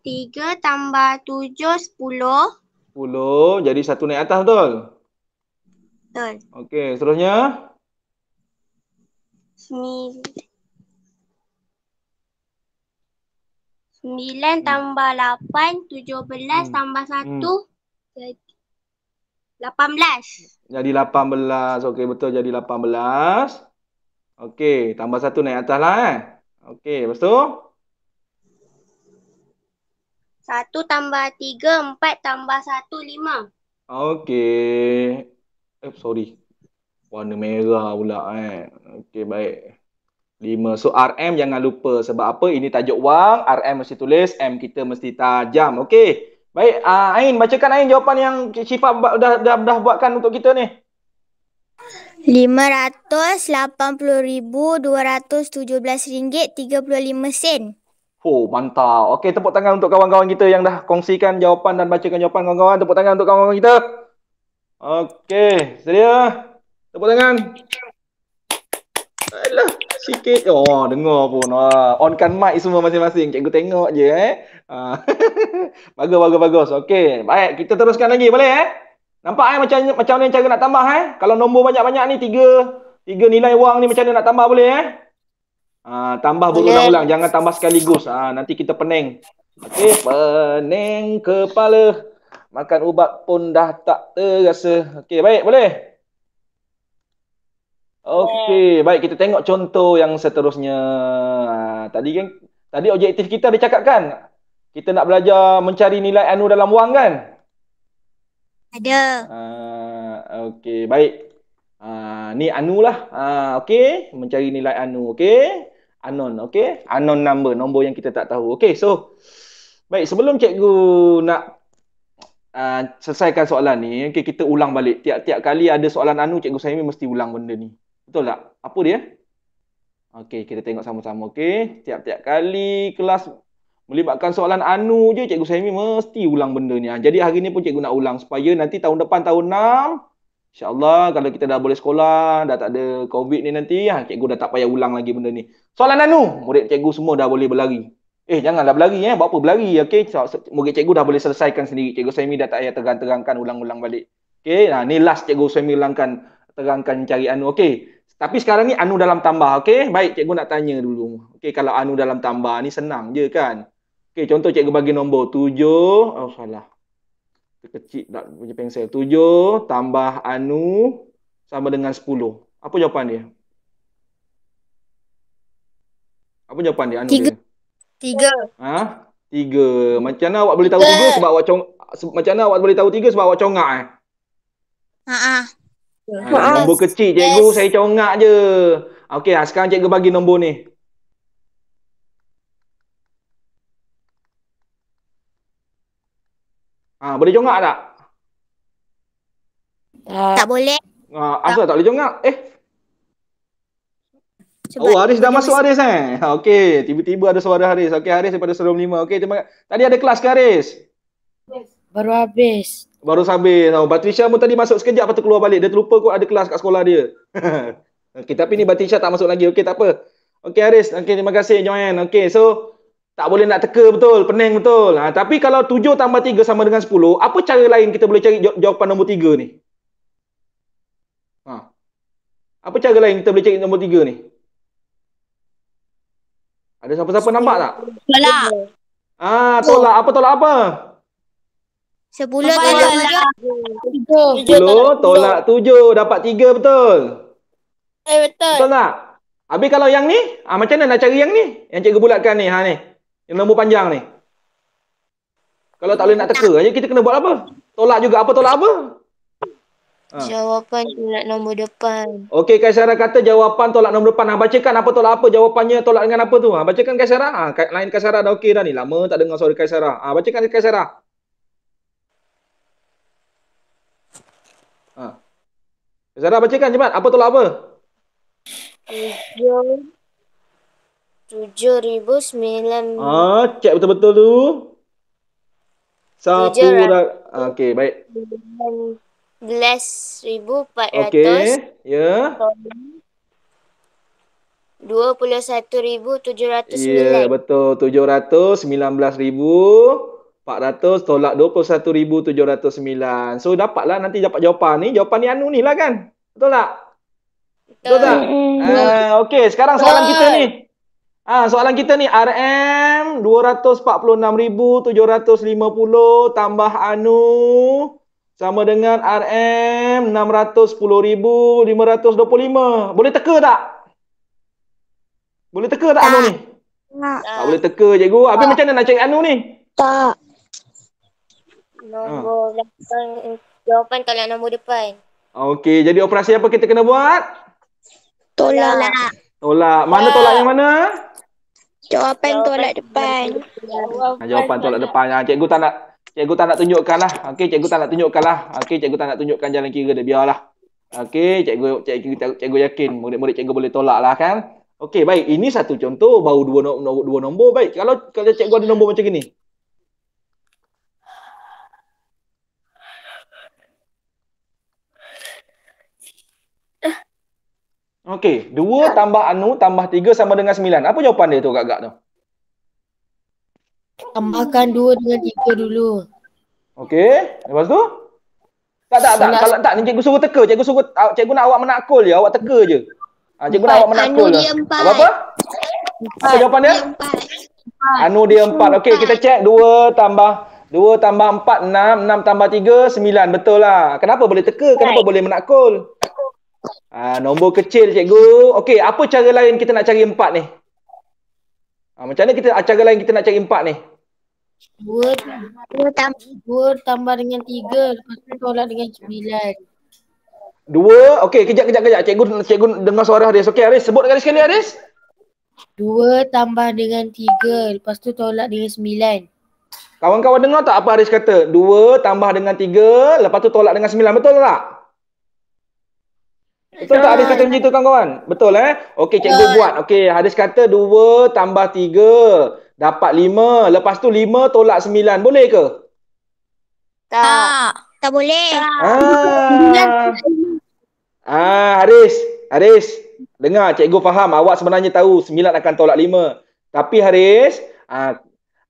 Speaker 2: Tiga tambah tujuh, sepuluh.
Speaker 1: Sepuluh. Jadi satu naik atas betul? Betul. Okey, seterusnya?
Speaker 2: Sembilan. Sembilan hmm. tambah lapan, tujuh belas hmm. tambah hmm. satu. Lapan hmm. belas.
Speaker 1: Jadi lapan belas. Okey, betul. Jadi lapan belas. Okey, tambah satu naik atas lah eh. Okey, lepas tu?
Speaker 2: Satu tambah tiga, empat tambah satu, lima.
Speaker 1: Okey. Eh, sorry. Warna merah pula eh. Okey, baik. Lima. So, RM jangan lupa. Sebab apa? Ini tajuk wang. RM mesti tulis. M kita mesti tajam. Okey. Baik. Uh, Ain, bacakan Ain jawapan yang Syifa dah, dah, dah, dah buatkan untuk kita ni.
Speaker 2: belas ringgit tiga puluh lima sen.
Speaker 1: Oh, mantap. Okey, tepuk tangan untuk kawan-kawan kita yang dah kongsikan jawapan dan bacakan jawapan kawan-kawan. Tepuk tangan untuk kawan-kawan kita. Okey, sedia? Tepuk tangan. Alah, sikit. Oh, dengar pun. Ah, onkan mic semua masing-masing. Cikgu tengok je eh. Ah. bagus, bagus, bagus. Okey, baik. Kita teruskan lagi boleh eh? Nampak eh macam macam mana cara nak tambah eh? Kalau nombor banyak-banyak ni, tiga, tiga nilai wang ni macam mana nak tambah boleh eh? Ah, tambah berulang-ulang. Jangan tambah sekaligus. Ah, nanti kita pening. Okay. Pening kepala. Makan ubat pun dah tak terasa. Okey, baik. Boleh? Okey, baik. Kita tengok contoh yang seterusnya. Ah, tadi kan, tadi objektif kita dia cakap kan? Kita nak belajar mencari nilai anu dalam wang kan? Ada. Ah, Okey, baik. Ah, ni anu lah. Ah, Okey, mencari nilai anu. Okey unknown okay, unknown number nombor yang kita tak tahu okay. so baik sebelum cikgu nak uh, selesaikan soalan ni okay kita ulang balik tiap-tiap kali ada soalan anu cikgu Saimi mesti ulang benda ni betul tak apa dia Okay, kita tengok sama-sama Okay, tiap-tiap kali kelas melibatkan soalan anu je cikgu Saimi mesti ulang benda ni ha, jadi hari ni pun cikgu nak ulang supaya nanti tahun depan tahun 6 InsyaAllah kalau kita dah boleh sekolah, dah tak ada COVID ni nanti, ha, cikgu dah tak payah ulang lagi benda ni. Soalan Nanu, murid cikgu semua dah boleh berlari. Eh, jangan dah berlari eh. Buat apa berlari? Okey, murid cikgu dah boleh selesaikan sendiri. Cikgu Semi dah tak payah terang-terangkan ulang-ulang balik. Okey, nah, ni last cikgu Semi ulangkan, terangkan cari Anu. Okey, tapi sekarang ni Anu dalam tambah. Okey, baik cikgu nak tanya dulu. Okey, kalau Anu dalam tambah ni senang je kan? Okey, contoh cikgu bagi nombor 7. Oh, salah terkecil tak punya pensel. 7 tambah anu sama dengan 10. Apa jawapan dia? Apa jawapan dia? Anu tiga. Dia? Tiga. Ha? Tiga. Macam mana awak boleh tahu tiga, sebab awak cong... Macam mana awak boleh tahu tiga sebab awak congak eh?
Speaker 2: Haa. Ha, nombor kecil cikgu, yes. saya
Speaker 1: congak je. Okey, ha, sekarang cikgu bagi nombor ni. Ha, boleh jongak tak?
Speaker 2: Ah. Tak boleh.
Speaker 1: Ha, asal tak. tak boleh jongak? Eh. Cuba oh, Haris dah masuk Haris eh. Ha, okey, tiba-tiba ada suara Haris. Okey, Haris daripada Serum 5. Okey, terima kasih. Tadi ada kelas ke Haris?
Speaker 2: Baru habis.
Speaker 1: Baru habis. Oh, Batisha pun tadi masuk sekejap patut keluar balik. Dia terlupa kot ada kelas kat sekolah dia. okey, tapi ni Patricia tak masuk lagi. Okey, tak apa. Okey, Haris. Okey, terima kasih join. Okey, so tak boleh nak teka betul, pening betul. Ha, tapi kalau 7 tambah 3 sama dengan 10, apa cara lain kita boleh cari jawapan nombor 3 ni? Ha. Apa cara lain kita boleh cari nombor 3 ni? Ada siapa-siapa nampak tak? Tolak. Ah, tolak. Apa tolak apa?
Speaker 2: Sepuluh tolak tujuh. tolak
Speaker 1: 7 dapat 3 betul. Eh betul. Betul tak? Habis kalau yang ni? Ah, macam mana nak cari yang ni? Yang cikgu bulatkan ni. Ha ni. Yang nombor panjang ni. Kalau tak boleh nak teka, hanya kita kena buat apa? Tolak juga apa tolak apa? Ha.
Speaker 2: Jawapan tolak nombor depan.
Speaker 1: Okey, Kaisara kata jawapan tolak nombor depan. Ha, bacakan apa tolak apa jawapannya tolak dengan apa tu. Ha, bacakan Kaisara. Ha, lain Kaisara dah okey dah ni. Lama tak dengar suara Kaisara. Ha, bacakan Kaisara. Ha. Kaisara bacakan cepat. Apa tolak apa?
Speaker 2: Hujung eh, 7,900. Ah,
Speaker 1: cek betul-betul tu. Satu rak. Ah, Okey, baik.
Speaker 2: 11,400. Okey, ya. Yeah. 21,709. Ya, yeah,
Speaker 1: betul. 719,400 tolak 21,709. So, dapatlah nanti dapat jawapan ni. Jawapan ni Anu ni lah kan? Betul tak? Betul, betul tak? mm Uh, Okey, sekarang soalan kita ni. Ah ha, soalan kita ni RM 246,750 tambah anu sama dengan RM 610,525. Boleh teka tak? Boleh teka tak, tak. anu ni? Tak. tak. boleh teka cikgu. Habis macam mana nak cari anu ni? Tak.
Speaker 2: Ah. Nombor ha. depan, jawapan tolak nombor depan.
Speaker 1: Okey, jadi operasi apa kita kena buat? Tolak. Tolak. tolak. Mana tolak yang mana? Tolak. Jawapan tolak
Speaker 2: depan. Jawapan tolak
Speaker 1: depan. Ha, cikgu tak nak cikgu tak nak tunjukkanlah. Okey, cikgu tak nak tunjukkanlah. Okey, cikgu tak nak tunjukkan jalan kira dia biarlah. Okey, cikgu, cikgu cikgu cikgu yakin murid-murid cikgu boleh tolaklah kan? Okey, baik. Ini satu contoh baru dua, dua dua nombor. Baik. Kalau kalau cikgu ada nombor macam gini, Okey, 2 tambah anu tambah 3 sama dengan 9. Apa jawapan dia tu agak-agak tu?
Speaker 2: Tambahkan 2 dengan 3 dulu.
Speaker 1: Okey, lepas tu? Tak tak tak, kalau tak, ni cikgu suruh teka, cikgu suruh ah, cikgu nak awak menakul je, awak teka je. Ah cikgu nak awak menakul. Anu dia 4. Apa? Apa jawapan dia? 4. Anu dia 4. Okey, kita check 2 tambah 2 tambah 4 6, 6 tambah 3 9. betullah. Kenapa boleh teka? Kenapa boleh menakul? Ah nombor kecil cikgu. Okey, apa cara lain kita nak cari empat ni? Ah macam mana kita ah, cara lain kita nak cari empat ni?
Speaker 2: Dua tambah dua tambah dengan tiga, lepas tu tolak dengan sembilan.
Speaker 1: Dua, okey kejap kejap kejap. Cikgu cikgu dengar suara Haris. Okey Haris sebut sekali sekali Haris.
Speaker 2: Dua tambah dengan tiga lepas tu tolak dengan sembilan.
Speaker 1: Kawan-kawan dengar tak apa Haris kata? Dua tambah dengan tiga lepas tu tolak dengan sembilan. Betul tak?
Speaker 2: Betul tak ada kata
Speaker 1: macam tu kawan-kawan? Betul eh? Okey, cikgu buat. Okey, hadis kata 2 tambah 3 dapat 5. Lepas tu 5 tolak 9. Boleh ke?
Speaker 2: Tak. Tak boleh. Ah.
Speaker 1: Ah, Haris. Haris. Dengar, cikgu faham. Awak sebenarnya tahu 9 akan tolak 5. Tapi Haris. Ah,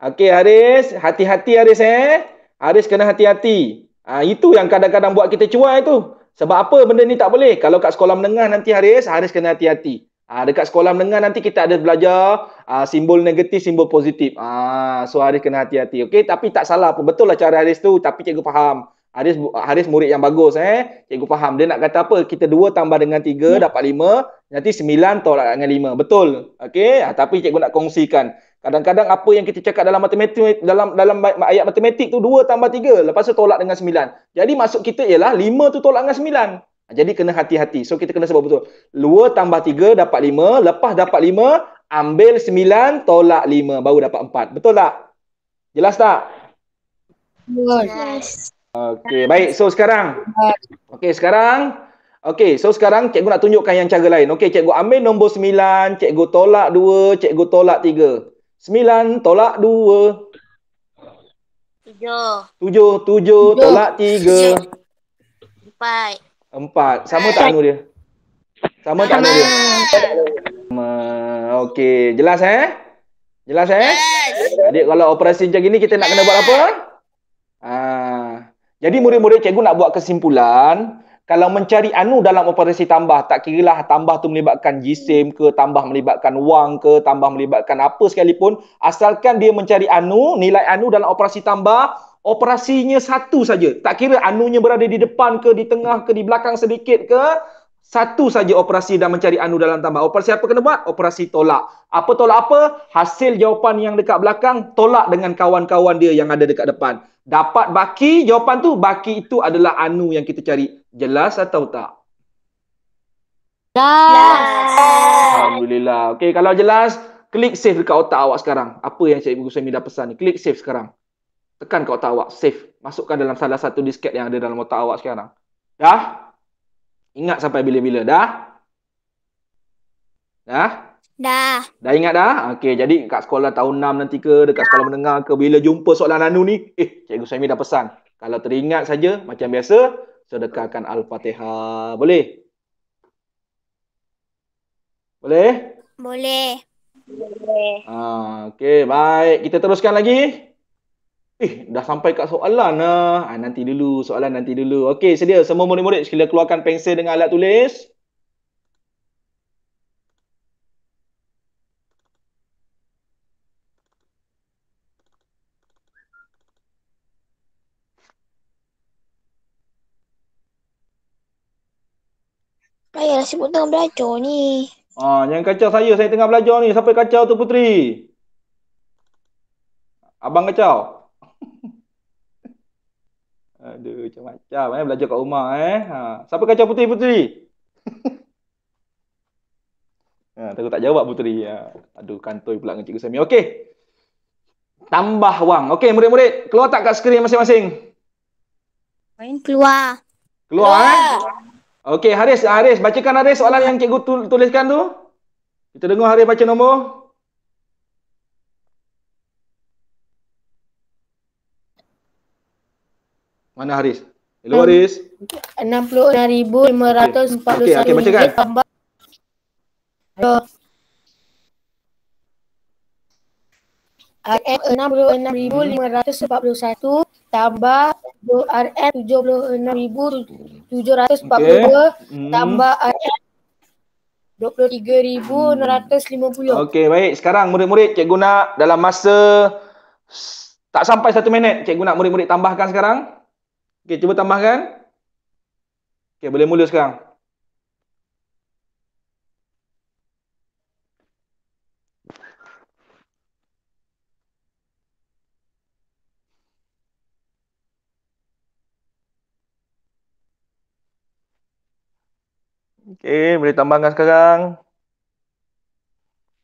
Speaker 1: Okey, Haris. Hati-hati Haris eh. Haris kena hati-hati. Ah, itu yang kadang-kadang buat kita cuai tu. Sebab apa benda ni tak boleh? Kalau kat sekolah menengah nanti Haris, Haris kena hati-hati. Ha, dekat sekolah menengah nanti kita ada belajar ha, simbol negatif, simbol positif. Ha, so Haris kena hati-hati. Okay? Tapi tak salah pun. Betul lah cara Haris tu. Tapi cikgu faham. Haris, Haris murid yang bagus. Eh? Cikgu faham. Dia nak kata apa? Kita dua tambah dengan tiga, hmm. dapat lima. Nanti sembilan tolak dengan lima. Betul. Okay? Ha, tapi cikgu nak kongsikan. Kadang-kadang apa yang kita cakap dalam matematik dalam dalam ayat matematik tu 2 tambah 3 lepas tu tolak dengan 9. Jadi masuk kita ialah 5 tu tolak dengan 9. Ha, jadi kena hati-hati. So kita kena sebab betul. 2 tambah tiga dapat lima lepas dapat lima ambil sembilan tolak lima baru dapat empat Betul tak? Jelas tak?
Speaker 2: Yes.
Speaker 1: Okey, baik. So sekarang Okey, sekarang Okey, so sekarang cikgu nak tunjukkan yang cara lain. Okey, cikgu ambil nombor sembilan cikgu tolak dua cikgu tolak tiga Sembilan tolak dua. Tujuh. Tujuh. Tujuh tolak tiga. Empat. Empat. Sama tak anu dia? Sama tak anu dia? Sama. Okey. Jelas eh? Jelas eh? Yes. Jadi kalau operasi macam ini kita yes. nak kena buat apa? Ah. Jadi murid-murid cikgu nak buat kesimpulan kalau mencari anu dalam operasi tambah tak kira lah tambah tu melibatkan jisim ke tambah melibatkan wang ke tambah melibatkan apa sekalipun asalkan dia mencari anu nilai anu dalam operasi tambah operasinya satu saja tak kira anunya berada di depan ke di tengah ke di belakang sedikit ke satu saja operasi dan mencari anu dalam tambah. Operasi apa kena buat? Operasi tolak. Apa tolak apa? Hasil jawapan yang dekat belakang tolak dengan kawan-kawan dia yang ada dekat depan. Dapat baki jawapan tu, baki itu adalah anu yang kita cari. Jelas atau tak?
Speaker 2: Jelas.
Speaker 1: Alhamdulillah. Okey, kalau jelas, klik save dekat otak awak sekarang. Apa yang Cikgu Sami dah pesan ni? Klik save sekarang. Tekan kat otak awak, save. Masukkan dalam salah satu disket yang ada dalam otak awak sekarang. Dah? Ingat sampai bila-bila, dah? Dah? Dah. Dah ingat dah? Okey, jadi kat sekolah tahun 6 nanti ke, dekat sekolah menengah ke, bila jumpa soalan anu ni, eh, Cikgu Sami dah pesan. Kalau teringat saja, macam biasa, sedekahkan Al-Fatihah. Boleh? Boleh?
Speaker 2: Boleh. Boleh.
Speaker 1: Ha, okay, baik. Kita teruskan lagi. Eh, dah sampai kat soalan lah. Ha, ah, nanti dulu, soalan nanti dulu. Okey, sedia. Semua murid-murid, sekiranya keluarkan pensel dengan alat tulis.
Speaker 2: Ayah sibuk tengah belajar ni.
Speaker 1: Ah, ha, jangan kacau saya. Saya tengah belajar ni. Siapa kacau tu Putri? Abang kacau. Aduh, macam-macam eh belajar kat rumah eh. Ha, siapa kacau Putri Putri? ha, takut tak jawab Putri. Ha. Aduh, kantoi pula dengan cikgu Sami. Okey. Tambah wang. Okey, murid-murid, keluar tak kat skrin masing-masing?
Speaker 2: Main keluar.
Speaker 1: Keluar, keluar. eh? Okey, Haris, Haris, bacakan Haris soalan yang cikgu tuliskan tu. Kita dengar Haris baca nombor. Mana Haris? Hello Haris.
Speaker 2: 66,541. Okey, okey, bacakan. RM66,541 tambah RM76,742 okay. Hmm. tambah RM23,650.
Speaker 1: Okey, baik. Sekarang murid-murid cikgu nak dalam masa tak sampai satu minit cikgu nak murid-murid tambahkan sekarang. Okey, cuba tambahkan. Okey, boleh mula sekarang. Okay, boleh tambahkan sekarang.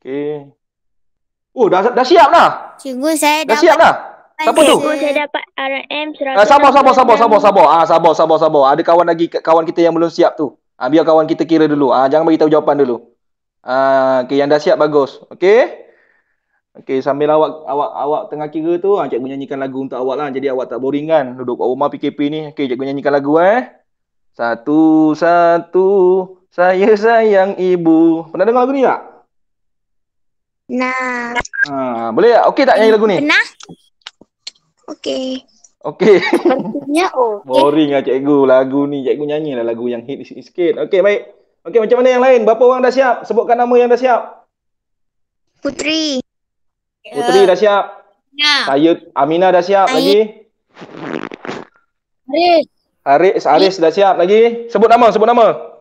Speaker 1: Okay. Oh, dah, dah siap dah?
Speaker 2: Cikgu, saya dah siap dah?
Speaker 1: Siapa tu? Saya
Speaker 2: dapat RM100. Ah, sabar, sabar, sabar, sabar.
Speaker 1: Ah, sabar, sabar, sabar. Ada kawan lagi, kawan kita yang belum siap tu. Ah, biar kawan kita kira dulu. Ah, jangan bagi tahu jawapan dulu. Ah, okay, yang dah siap bagus. Okay? Okay, sambil awak awak awak tengah kira tu, ah, cikgu nyanyikan lagu untuk awak lah. Jadi awak tak boring kan? Duduk kat rumah PKP ni. Okay, cikgu nyanyikan lagu eh. Satu, satu. Saya sayang ibu. Pernah dengar lagu ni tak?
Speaker 2: Nah.
Speaker 1: Ha, boleh tak? Okey tak nyanyi lagu ni?
Speaker 2: Pernah. Okey. Okey. Pastinya oh.
Speaker 1: Boring lah cikgu lagu ni. Cikgu nyanyilah lagu yang hit sikit. Okey baik. Okey macam mana yang lain? Berapa orang dah siap? Sebutkan nama yang dah siap.
Speaker 2: Putri. Putri
Speaker 1: dah siap. Ya. Saya Amina dah siap Saya. lagi. Haris. Haris, Haris dah siap lagi. Sebut nama, sebut nama.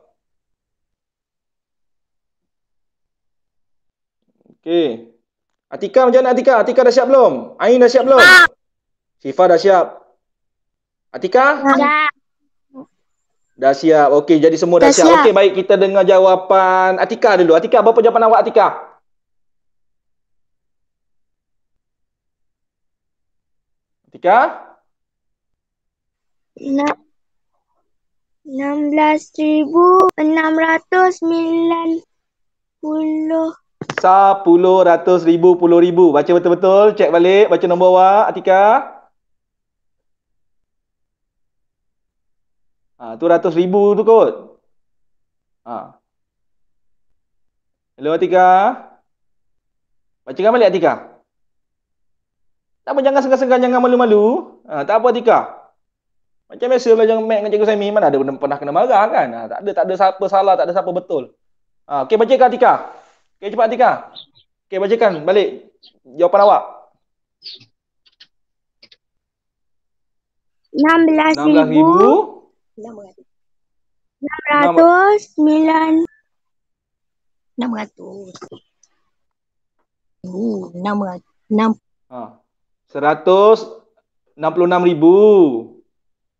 Speaker 1: Okey. Atika macam mana Atika? Atika dah siap belum? Ain dah siap belum? Sifa dah siap. Atika? Ya. Dah siap. Okey, jadi semua dah, dah siap. siap. Okey, baik kita dengar jawapan Atika dulu. Atika, berapa jawapan awak Atika? Atika?
Speaker 2: 16,000. 16,690
Speaker 1: Sepuluh ratus ribu, puluh ribu. Baca betul-betul, cek balik, baca nombor awak, Atika. Ha, tu ratus ribu tu kot. Ha. Hello Atika. Bacakan balik Atika. Tak apa, jangan segan-segan, jangan malu-malu. Ha, tak apa Atika. Macam biasa belajar yang Mac dengan Cikgu Semi, mana ada pernah kena marah kan? Ha, tak ada, tak ada siapa salah, tak ada siapa betul. Ha, okay, bacakan Atika. Atika. Okay cepat Atika. Okay bacakan balik jawapan awak.
Speaker 2: 16,000 ha 166,000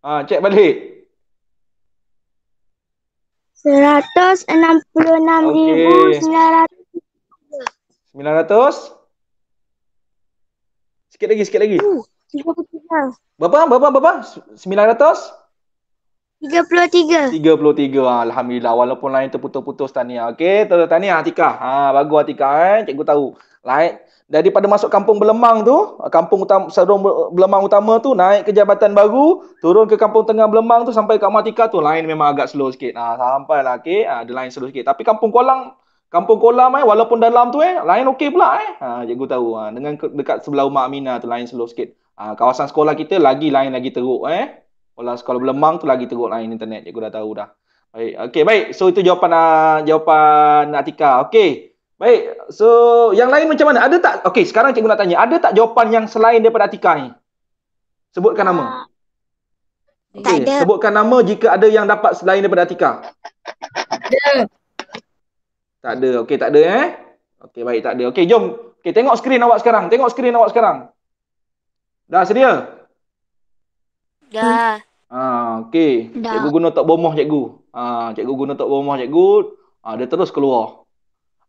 Speaker 1: ha cek balik
Speaker 2: 166,900 okay.
Speaker 1: 900. Sikit lagi, sikit lagi. Uh,
Speaker 2: 33.
Speaker 1: Berapa? Berapa? Berapa? 900?
Speaker 2: 33.
Speaker 1: Ha, 33. Alhamdulillah. Walaupun lain terputus-putus tanya. Okey, terus tanya Atika. Ha, bagus Atika eh. Cikgu tahu. Right. Daripada masuk kampung Belemang tu, kampung utama, serum Belemang utama tu, naik ke jabatan baru, turun ke kampung tengah Belemang tu, sampai ke Amatika tu, lain memang agak slow sikit. Ha, sampai lah, okay. Ha, ada line slow sikit. Tapi kampung Kolang, kampung kolam eh walaupun dalam tu eh lain okey pula eh ha cikgu tahu ha, dengan dekat sebelah rumah Amina tu lain slow sikit ha, kawasan sekolah kita lagi lain lagi teruk eh sekolah sekolah berlemang tu lagi teruk lain internet cikgu dah tahu dah baik okey baik so itu jawapan uh, jawapan Atika okey baik so yang lain macam mana ada tak okey sekarang cikgu nak tanya ada tak jawapan yang selain daripada Atika ni sebutkan nama ah. okay, tak ada. sebutkan nama jika ada yang dapat selain daripada Atika ada tak ada. Okey, tak ada eh? Okey, baik tak ada. Okey, jom. Okey, tengok skrin awak sekarang. Tengok skrin awak sekarang. Dah sedia? Dah. Ha, okey. Cikgu guna tak bomoh cikgu. Ha, cikgu guna tak bomoh cikgu. Ha, dia terus keluar.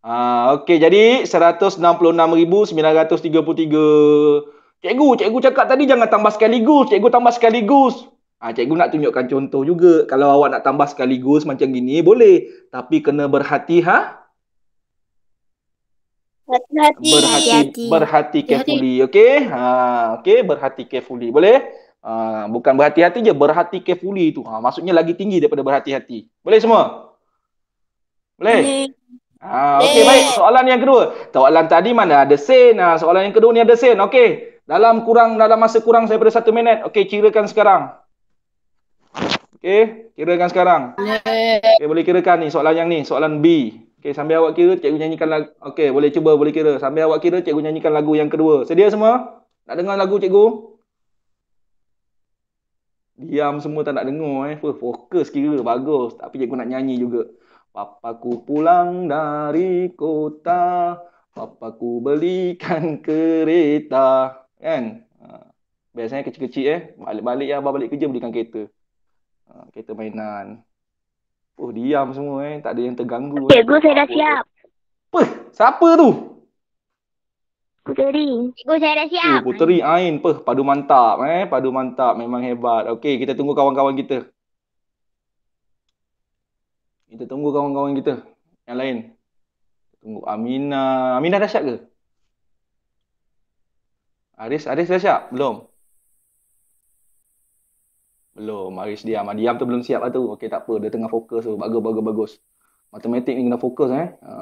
Speaker 1: Ha, okey, jadi 166,933. Cikgu, cikgu cakap tadi jangan tambah sekaligus. Cikgu tambah sekaligus. Ha, cikgu nak tunjukkan contoh juga. Kalau awak nak tambah sekaligus macam gini, boleh. Tapi kena berhati-hati.
Speaker 2: Hati-hati. Berhati, hati
Speaker 1: berhati carefully, okey? Ha, okey, berhati carefully. Boleh? Ha, bukan berhati-hati je, berhati carefully tu. Ha, maksudnya lagi tinggi daripada berhati-hati. Boleh semua? Boleh? Ha, okey, baik. Soalan yang kedua. Soalan tadi mana ada sen? Ha, soalan yang kedua ni ada sen. Okey. Dalam kurang dalam masa kurang saya daripada satu minit. Okey, kirakan sekarang. Okey, kirakan sekarang.
Speaker 2: Okey,
Speaker 1: boleh kirakan ni soalan yang ni, soalan B. Okay, sambil awak kira cikgu nyanyikan lagu. Okay, boleh cuba boleh kira. Sambil awak kira cikgu nyanyikan lagu yang kedua. Sedia semua? Nak dengar lagu cikgu? Diam semua tak nak dengar eh. Fokus kira bagus. Tapi cikgu nak nyanyi juga. Papa ku pulang dari kota. Papa ku belikan kereta. Kan? Ha. Biasanya kecil-kecil eh. Balik-balik ya, balik kerja belikan kereta. Ha, kereta mainan. Oh, diam semua eh. Tak ada yang terganggu. Eh. Cikgu,
Speaker 2: eh. saya dah siap.
Speaker 1: Apa? Siapa tu? Puteri.
Speaker 2: Cikgu, saya dah siap. Oh, puteri, Ain.
Speaker 1: Apa? Padu mantap eh. Padu mantap. Memang hebat. Okey, kita tunggu kawan-kawan kita. Kita tunggu kawan-kawan kita. Yang lain. Tunggu Aminah. Aminah dah siap ke? Aris, Aris dah siap? Belum. Belum, Arish diam. Diam tu belum siap lah tu. Okey, tak apa. Dia tengah fokus tu. Bagus, bagus, bagus. Matematik ni kena fokus eh. Ha.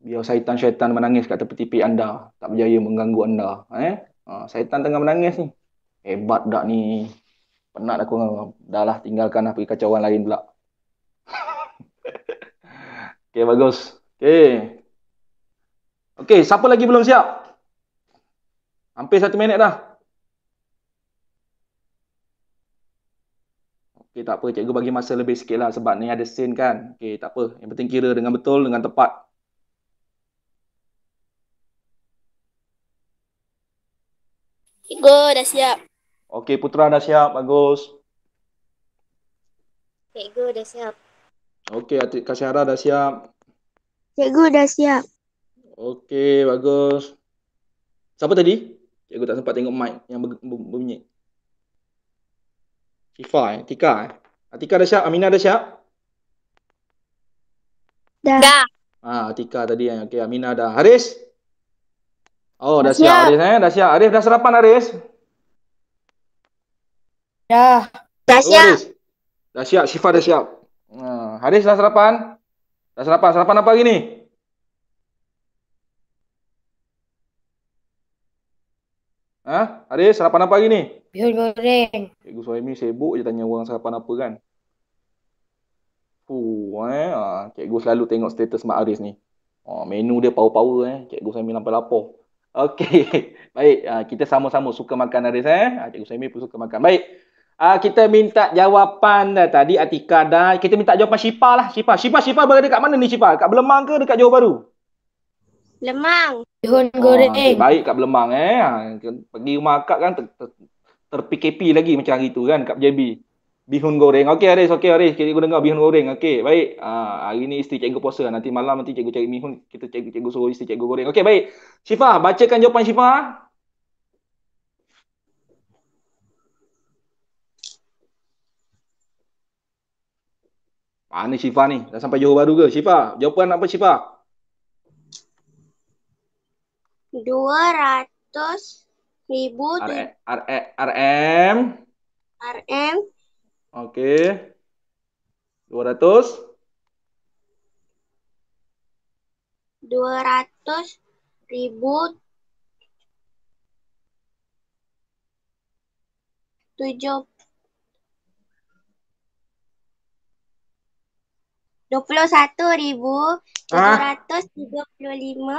Speaker 1: Biar syaitan-syaitan menangis kat tepi tipi anda. Tak berjaya mengganggu anda. Eh? Ha. Syaitan tengah menangis ni. Hebat tak ni. Penat aku. Dah lah, tinggalkan lah. Pergi kacau orang lain pula. Okey, bagus. Okey. Okey, siapa lagi belum siap? Hampir satu minit dah. Okey, tak apa. Cikgu bagi masa lebih sikit lah sebab ni ada scene kan. Okey, tak apa. Yang penting kira dengan betul, dengan tepat.
Speaker 2: Cikgu dah siap.
Speaker 1: Okay, Putra dah siap. Bagus.
Speaker 2: Cikgu dah siap.
Speaker 1: Okay, Atik Kasihara dah siap.
Speaker 2: Cikgu dah siap.
Speaker 1: Okay, bagus. Siapa tadi? Cikgu tak sempat tengok mic yang berbunyi. Ber- ber- ber- ber- ber- ber- ber- ber- Tifa eh. Atika eh. Atika ah, dah siap? Amina dah siap? Dah. Ah, Atika tadi yang. Okey, Amina dah. Haris? Oh, dah, dah siap. siap. Haris eh. Dah siap. Haris dah sarapan Haris? Dah. Dah oh, siap. Oh, dah siap. Syifa dah siap. Ha, Haris dah sarapan? Dah sarapan. Sarapan apa hari ni? Hah? Haris, sarapan apa hari ni?
Speaker 2: Bihun goreng.
Speaker 1: Cikgu Suhaimi sibuk je tanya orang sarapan apa kan? Fuh, eh. Ah, cikgu selalu tengok status Mak Aris ni. Oh, menu dia power-power eh. Cikgu Suhaimi sampai lapor. Okey. Baik, ah, kita sama-sama suka makan Aris eh. Ah, cikgu Suhaimi pun suka makan. Baik. Ah, kita minta jawapan dah tadi Atika dah. Kita minta jawapan Syipa lah. Syipa, Syipa, Syipa berada kat mana ni Syipa? Dekat Belemang ke dekat Johor Bahru?
Speaker 2: Lemang. Bihun ah, goreng. Oh,
Speaker 1: baik kat Lemang eh. Ha, pergi rumah akak kan ter, ter, ter, PKP lagi macam hari tu kan kat JB. Bihun goreng. Okey Aris, okey Aris. Kita cikgu dengar bihun goreng. Okey, baik. Ah, hari ni isteri cikgu puasa. Nanti malam nanti cikgu cari bihun. Kita cikgu, cikgu suruh isteri cikgu goreng. Okey, baik. Syifa, bacakan jawapan Syifa. Mana ha. ah, Syifa ni? Dah sampai Johor Baru ke? Syifa, jawapan apa Syifa? Syifa.
Speaker 2: dua ratus ribu R e,
Speaker 1: R e, RM RM oke dua ratus
Speaker 2: dua ratus ribu tujuh dua puluh satu ribu tujuh ah. ratus tiga puluh lima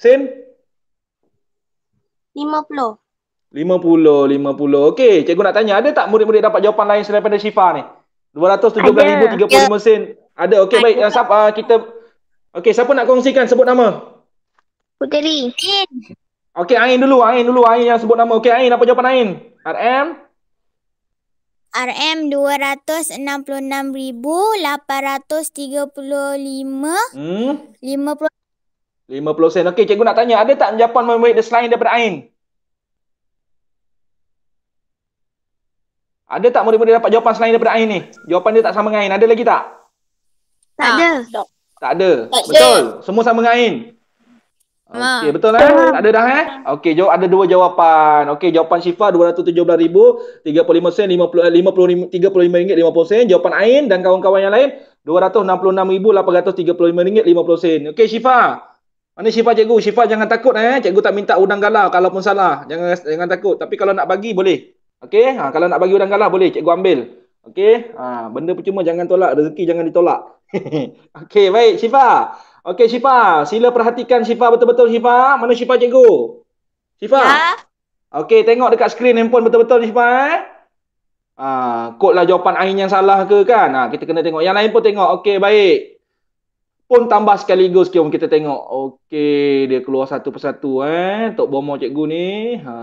Speaker 2: Sin? 50. 50,
Speaker 1: 50. Okey, cikgu nak tanya, ada tak murid-murid dapat jawapan lain selain pada Syifa ni? 217,035 ya. sen. Ada. Okey, baik. Yang siapa uh, kita Okey, siapa nak kongsikan sebut nama? Puteri. Ain. Okey, Ain dulu. Ain dulu. Ain yang sebut nama. Okey, Ain apa jawapan Ain? RM
Speaker 2: RM 266,835 hmm? 50
Speaker 1: 50 sen. Okey, cikgu nak tanya, ada tak jawapan murid dia selain daripada Ain? Ada tak murid-murid dapat jawapan selain daripada Ain ni? Jawapan dia tak sama dengan Ain. Ada lagi tak? Tak ada. Tak ada. Tak betul. Je. Semua sama dengan Ain.
Speaker 2: Okey, betul kan? Tak ada dah eh?
Speaker 1: Okey, jawab ada dua jawapan. Okey, jawapan Syifa 217,000, 35 sen, 50 RM35 50, 50 sen. Jawapan Ain dan kawan-kawan yang lain 266,835 ringgit 50 sen. Okey, Syifa. Mana sifat cikgu? Sifat jangan takut eh. Cikgu tak minta udang galah kalau pun salah. Jangan jangan takut. Tapi kalau nak bagi boleh. Okey? Ha, kalau nak bagi udang galah boleh cikgu ambil. Okey? Ha, benda percuma jangan tolak, rezeki jangan ditolak. Okey, baik sifat. Okey Syifa, sila perhatikan Syifa betul-betul Syifa. Mana Syifa cikgu? Syifa. Ya. Okey, tengok dekat skrin handphone betul-betul Syifa eh. Ah, ha, kodlah jawapan Ain yang salah ke kan? Ah, kita kena tengok. Yang lain pun tengok. Okey, baik pun tambah sekaligus sikit kita tengok. Okey, dia keluar satu persatu eh Tok Bomo cikgu ni. Ha.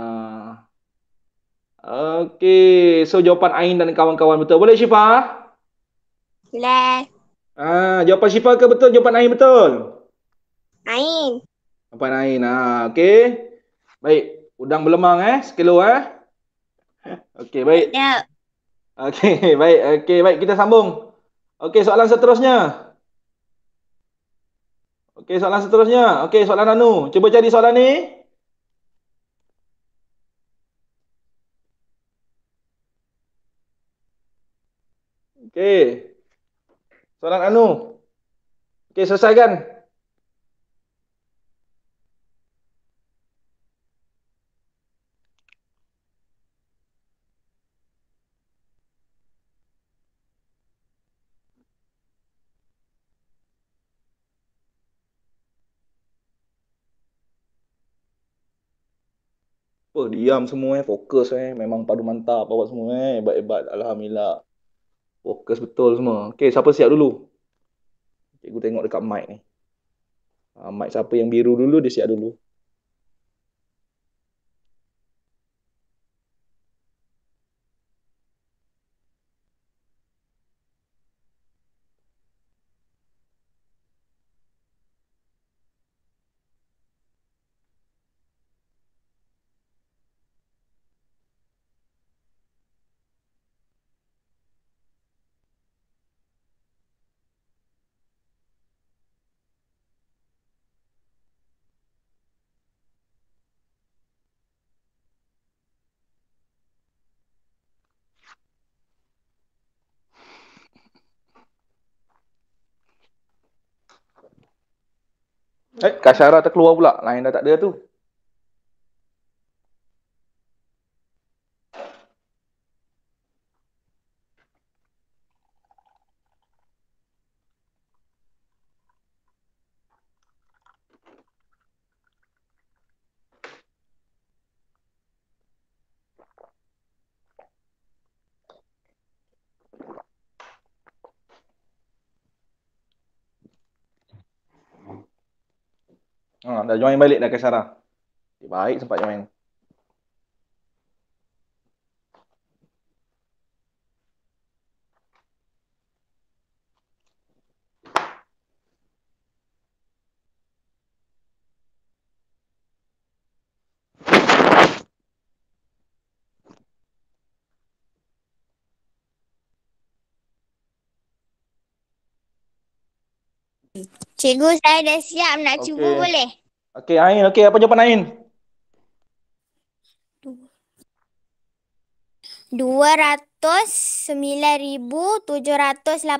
Speaker 1: Okey, so jawapan Ain dan kawan-kawan betul. Boleh Syifa? Boleh. Ah, jawapan Syifa ke betul? Jawapan Ain betul. Ain. Jawapan Ain. Ha, okey. Baik, udang berlemang eh, sekilo eh. Okey, baik. Ya. Okey, baik. Okey, baik. Kita sambung. Okey, soalan seterusnya. Okey, soalan seterusnya. Okey, soalan Anu. Cuba cari soalan ni. Okey. Soalan Anu. Okey, selesaikan. apa diam semua eh fokus eh memang padu mantap awak semua eh hebat-hebat alhamdulillah fokus betul semua okey siapa siap dulu cikgu tengok dekat mic ni uh, mic siapa yang biru dulu dia siap dulu Eh, Kasyara terkeluar pula. lain dah tak ada tu. dah join balik dah Kaisara. Okay, eh, baik sempat join.
Speaker 2: Cikgu saya dah siap nak okay. cuba boleh?
Speaker 1: Okey, Ain. Okey, apa jawapan Ain?
Speaker 2: 209,718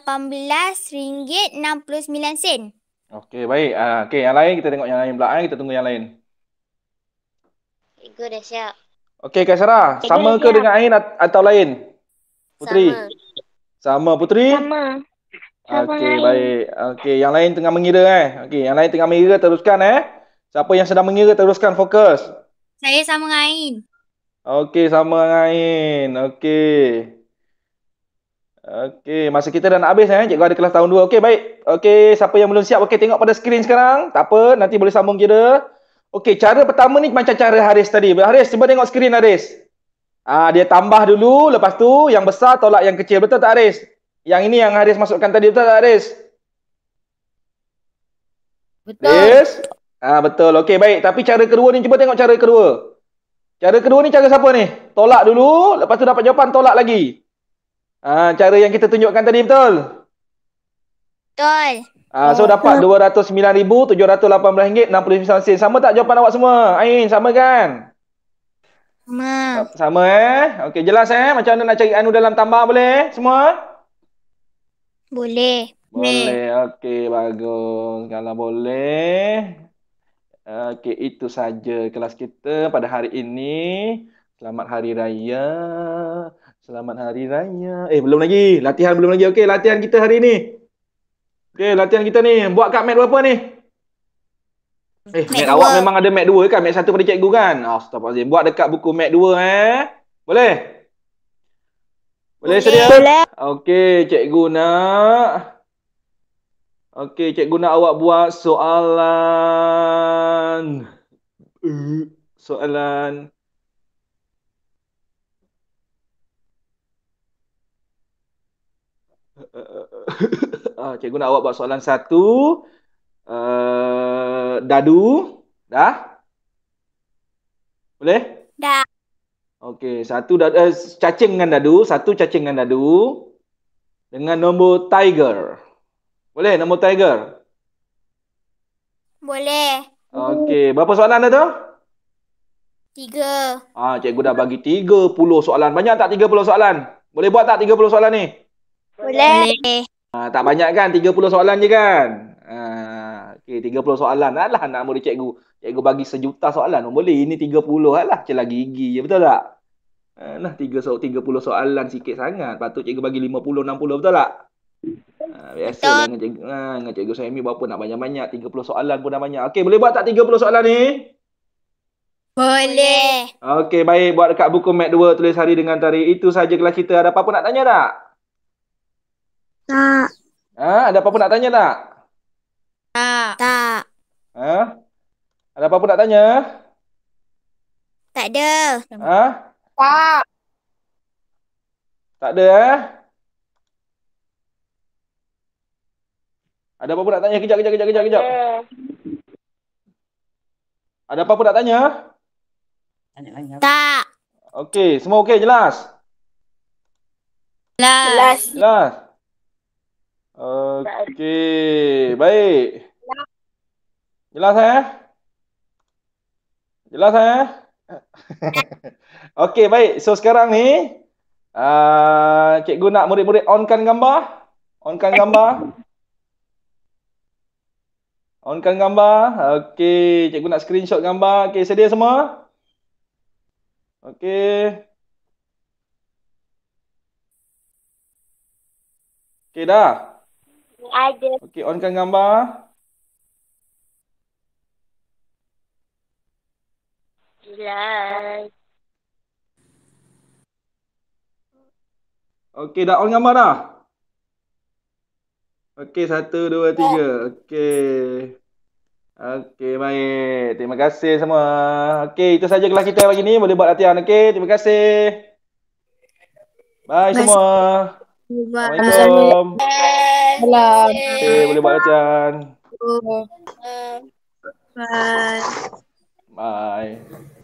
Speaker 2: ringgit 69 sen.
Speaker 1: Okey, baik. Ah, uh, okey, yang lain kita tengok yang lain pula. Ain, eh. kita tunggu yang lain.
Speaker 2: Cikgu dah siap.
Speaker 1: Okey, Kak Sarah, Cikgu sama ke siap. dengan Ain atau lain? Putri. Sama. Sama Putri?
Speaker 2: Sama. sama okey, baik.
Speaker 1: Okey, yang lain tengah mengira eh. Okey, yang lain tengah mengira teruskan eh. Siapa yang sedang mengira teruskan fokus.
Speaker 2: Saya sama dengan Ain.
Speaker 1: Okey sama dengan Ain. Okey. Okey, masa kita dah nak habis eh. Cikgu ada kelas tahun 2. Okey, baik. Okey, siapa yang belum siap, okey tengok pada skrin sekarang. Tak apa, nanti boleh sambung kira. Okey, cara pertama ni macam cara Haris tadi. Haris, cuba tengok skrin Haris. Ah, dia tambah dulu, lepas tu yang besar tolak yang kecil. Betul tak Haris? Yang ini yang Haris masukkan tadi, betul tak Haris? Betul. Haris? Ah betul. Okey baik. Tapi cara kedua ni cuba tengok cara kedua. Cara kedua ni cara siapa ni? Tolak dulu, lepas tu dapat jawapan tolak lagi. Ah cara yang kita tunjukkan tadi betul? Betul. Ah so dapat RM209,718.69. Sama tak jawapan awak semua? Ain sama kan? Sama. Sama eh? Okey jelas eh? Macam mana nak cari anu dalam tambah boleh? Semua?
Speaker 2: Boleh. Boleh.
Speaker 1: Okey bagus. Kalau boleh. Okey, itu saja kelas kita pada hari ini. Selamat Hari Raya. Selamat Hari Raya. Eh, belum lagi. Latihan belum lagi. Okey, latihan kita hari ini. Okey, latihan kita ni. Buat kat mat berapa ni?
Speaker 2: Eh, mat awak
Speaker 1: memang ada mat 2 kan? Mat 1 pada cikgu kan? Astagfirullahaladzim. Buat dekat buku mat 2 eh. Boleh?
Speaker 2: Boleh, Boleh. sedia? Boleh.
Speaker 1: Okey, cikgu nak... Okey, cikgu nak awak buat soalan. E, soalan. Ah, cikgu nak awak buat soalan satu. Uh, dadu. Dah? Boleh? Dah. Okey, satu dadu, uh, cacing dengan dadu. Satu cacing dengan dadu. Dengan nombor tiger. Tiger. Boleh nombor Tiger?
Speaker 2: Boleh. Okey,
Speaker 1: berapa soalan dah tu?
Speaker 2: Tiga.
Speaker 1: Ah, cikgu dah bagi tiga puluh soalan. Banyak tak tiga puluh soalan? Boleh buat tak tiga puluh soalan ni?
Speaker 2: Boleh.
Speaker 1: Ah, tak banyak kan? Tiga puluh soalan je kan? Ah, Okey, tiga puluh soalan. Alah lah nak murid cikgu. Cikgu bagi sejuta soalan. Oh, boleh, ini tiga puluh. Alah, lah. celah gigi je. Betul tak? Nah, lah, tiga puluh soalan sikit sangat. Patut cikgu bagi lima puluh, enam puluh. Betul tak? Ah, biasa dengan lah, ah, cikgu, ha, dengan cikgu Saimi berapa nak banyak-banyak 30 soalan pun dah banyak. Okey, boleh buat tak 30 soalan ni?
Speaker 2: Boleh.
Speaker 1: Okey, baik buat dekat buku mat 2 tulis hari dengan tarikh. Itu saja kelas kita. Ada apa-apa nak tanya tak? Tak. Ha, ada apa-apa nak tanya tak? Tak. Tak. Ha? Ada apa-apa nak tanya?
Speaker 2: Tak ada. Ha? Tak.
Speaker 1: Tak ada eh? Ada apa-apa nak tanya? Kejap, kejap, kejap, kejap, kejap. Yeah. Ada apa-apa nak tanya? Ya. Tak. Okey, semua okey jelas? Jelas. Jelas. Okey, baik. Jelas eh? Jelas eh? okey, baik. So sekarang ni, uh, cikgu nak murid-murid onkan gambar? Onkan gambar? Onkan gambar. Okey, cikgu nak screenshot gambar. Okey, sedia semua? Okey. Okey dah. Ada. Okey, onkan gambar.
Speaker 2: Yeah.
Speaker 1: Okey, dah on gambar dah? Okey, satu, dua, tiga. Okey. Okey, baik. Terima kasih semua. Okey, itu saja kelas kita pagi ni. Boleh buat latihan. Okey, terima kasih. Bye Mas- semua.
Speaker 2: Assalamualaikum. Salam. Okey, boleh buat latihan. Bye. Bye.